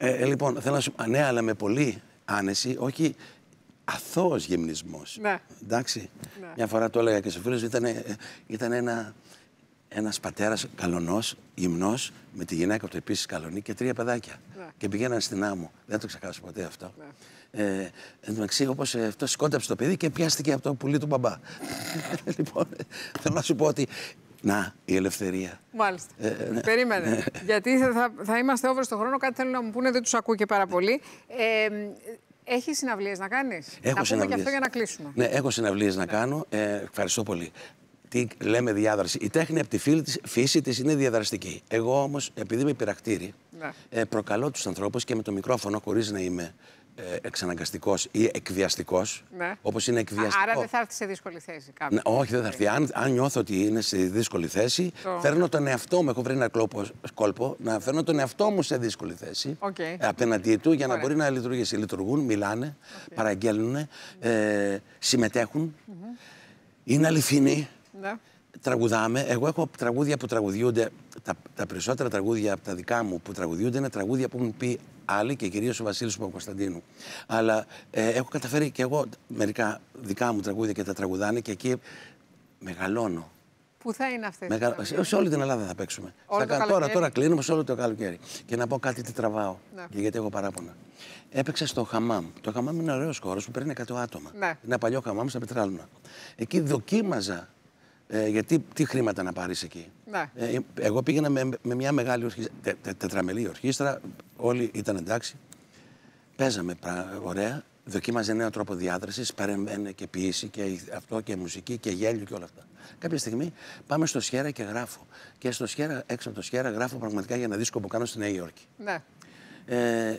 Ε, ε, λοιπόν, θέλω να σου... Ναι, αλλά με πολύ άνεση, όχι αθώος γυμνισμός. Ναι. Εντάξει. Ναι. Μια φορά το έλεγα και σε φίλους, ήταν, ήταν ένα, ένας πατέρας καλονός, γυμνός, με τη γυναίκα του επίσης καλονή και τρία παιδάκια. Ναι. Και πηγαίναν στην άμμο. Δεν το ξεχάσω ποτέ αυτό. Ναι. Ε, εν τω μεταξύ, ε, αυτός σκόνταψε το παιδί και πιάστηκε από το πουλί του μπαμπά. (laughs) λοιπόν, θέλω να σου πω ότι να, η ελευθερία. Μάλιστα. Ε, ε ναι. Περίμενε. Ναι. Γιατί θα, θα είμαστε όβρος στον χρόνο, κάτι θέλω να μου πούνε, δεν τους ακούει και πάρα πολύ. Ε, έχεις συναυλίες να κάνεις. Έχω και αυτό για να κλείσουμε. Ναι, έχω συναυλίες να κάνω. Ε, ευχαριστώ πολύ. Τι λέμε διάδραση. Η τέχνη από τη φύση της, φύση της είναι διαδραστική. Εγώ όμως, επειδή είμαι πειρακτήρη, ναι. ε, προκαλώ τους ανθρώπους και με το μικρόφωνο, χωρίς να είμαι ε, εξαναγκαστικός ή εκβιαστικός. Ναι. Όπως είναι εκβιαστικό. Άρα δεν θα έρθει σε δύσκολη θέση κάποιο. Ναι, όχι, δεν θα έρθει. Αν, αν νιώθω ότι είναι σε δύσκολη θέση, το... φέρνω τον εαυτό μου. Έχω βρει ένα κλόπο, κόλπο να φέρνω τον εαυτό μου σε δύσκολη θέση okay. Ε, απέναντί του για να μπορεί να λειτουργήσει. Λειτουργούν, μιλάνε, okay. παραγγέλνουν, ε, συμμετέχουν, είναι αληθινοί. Ναι τραγουδάμε. Εγώ έχω τραγούδια που τραγουδιούνται. Τα, τα περισσότερα τραγούδια από τα δικά μου που τραγουδιούνται είναι τραγούδια που μου πει άλλοι και κυρίως ο Βασίλης Παπακοσταντίνου. Αλλά ε, έχω καταφέρει και εγώ μερικά δικά μου τραγούδια και τα τραγουδάνε και εκεί μεγαλώνω. Πού θα είναι αυτή. Μεγα... Σε, σε όλη την Ελλάδα θα παίξουμε. τώρα, τώρα κλείνουμε σε όλο το καλοκαίρι. Και να πω κάτι τι τραβάω. Ναι. γιατί έχω παράπονα. Έπαιξα στο Χαμάμ. Το Χαμάμ είναι ένα ωραίος χώρος που παίρνει 100 άτομα. Ναι. ένα παλιό Χαμάμ στα Πετράλουνα. Εκεί δοκίμαζα ε, γιατί τι χρήματα να πάρεις εκεί. Ναι. Ε, εγώ πήγαινα με, με μια μεγάλη ορχήστρα, τετραμελή ορχήστρα, όλοι ήταν εντάξει. Παίζαμε ωραία, δοκίμαζε νέο τρόπο διάδρασης, παρέμβαινε και ποιήση και αυτό και μουσική και γέλιο και όλα αυτά. Κάποια στιγμή πάμε στο Σιέρα και γράφω. Και στο Σιέρα, έξω από το Σιέρα, γράφω πραγματικά για ένα δίσκο που κάνω στη Νέα Υόρκη. Ναι. Ε,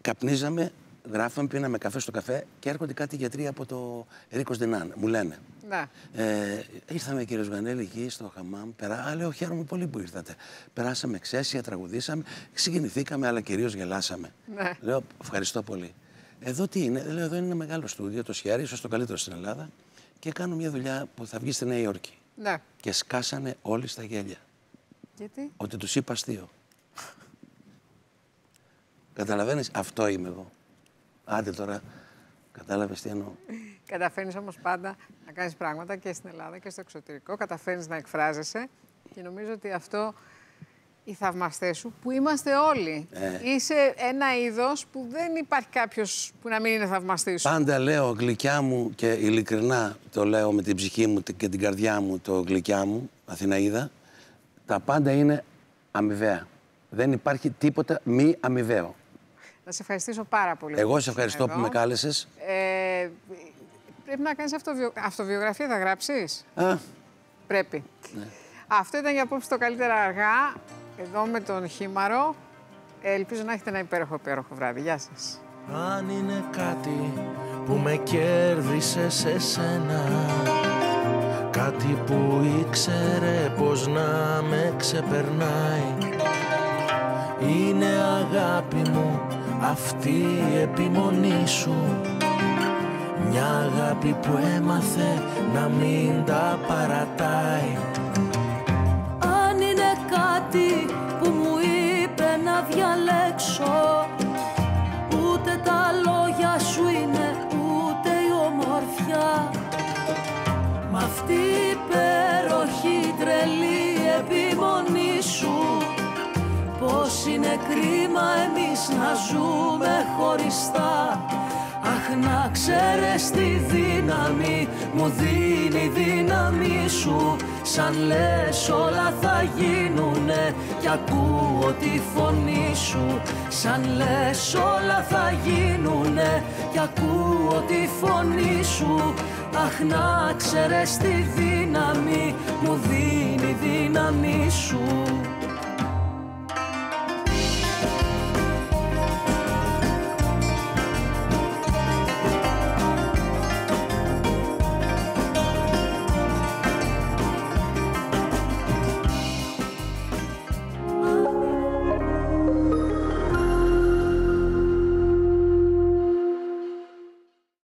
καπνίζαμε γράφαμε, πίναμε καφέ στο καφέ και έρχονται κάτι γιατροί από το Ρίκος Δινάν. Μου λένε. Ναι. Ε, ήρθαμε κύριος Γανέλη εκεί στο χαμάμ. Περά... Α, χαίρομαι πολύ που ήρθατε. Περάσαμε ξέσια, τραγουδήσαμε, ξεκινηθήκαμε, αλλά κυρίως γελάσαμε. Ναι. Λέω, ευχαριστώ πολύ. Εδώ τι είναι, λέω, εδώ είναι ένα μεγάλο στούντιο, το Σιάρι, ίσως το καλύτερο στην Ελλάδα. Και κάνω μια δουλειά που θα βγει στη Νέα Υόρκη. Ναι. Και σκάσανε όλοι στα γέλια. Γιατί? Ότι τους είπα αστείο. Καταλαβαίνεις, αυτό είμαι εγώ. Άντε τώρα. Κατάλαβες τι εννοώ. Καταφέρνεις όμως πάντα να κάνεις πράγματα και στην Ελλάδα και στο εξωτερικό. Καταφέρνεις να εκφράζεσαι και νομίζω ότι αυτό οι θαυμαστές σου που είμαστε όλοι. Ε. Είσαι ένα είδος που δεν υπάρχει κάποιος που να μην είναι θαυμαστής σου. Πάντα λέω γλυκιά μου και ειλικρινά το λέω με την ψυχή μου και την καρδιά μου το γλυκιά μου, Αθηναίδα. Τα πάντα είναι αμοιβαία. Δεν υπάρχει τίποτα μη αμοιβαίο. Να σε ευχαριστήσω πάρα πολύ. Εγώ σε ευχαριστώ που με κάλεσες. Ε, πρέπει να κάνεις αυτοβιο... αυτοβιογραφία, θα γράψεις. Πρέπει. Ναι. Αυτό ήταν για απόψε το καλύτερα αργά. Εδώ με τον Χήμαρο. Ε, ελπίζω να έχετε ένα υπέροχο, υπέροχο βράδυ. Γεια σας. Αν είναι κάτι που με κέρδισε σε σένα Κάτι που ήξερε πως να με ξεπερνάει Είναι αγάπη μου αυτή η επιμονή σου Μια αγάπη που έμαθε να μην τα παρατάει είναι κρίμα εμείς να ζούμε χωριστά Αχ να ξέρες τη δύναμη μου δίνει δύναμη σου Σαν λες όλα θα γίνουνε κι ακούω τη φωνή σου Σαν λες όλα θα γίνουνε κι ακούω τη φωνή σου Αχ να ξέρες τη δύναμη μου δίνει δύναμη σου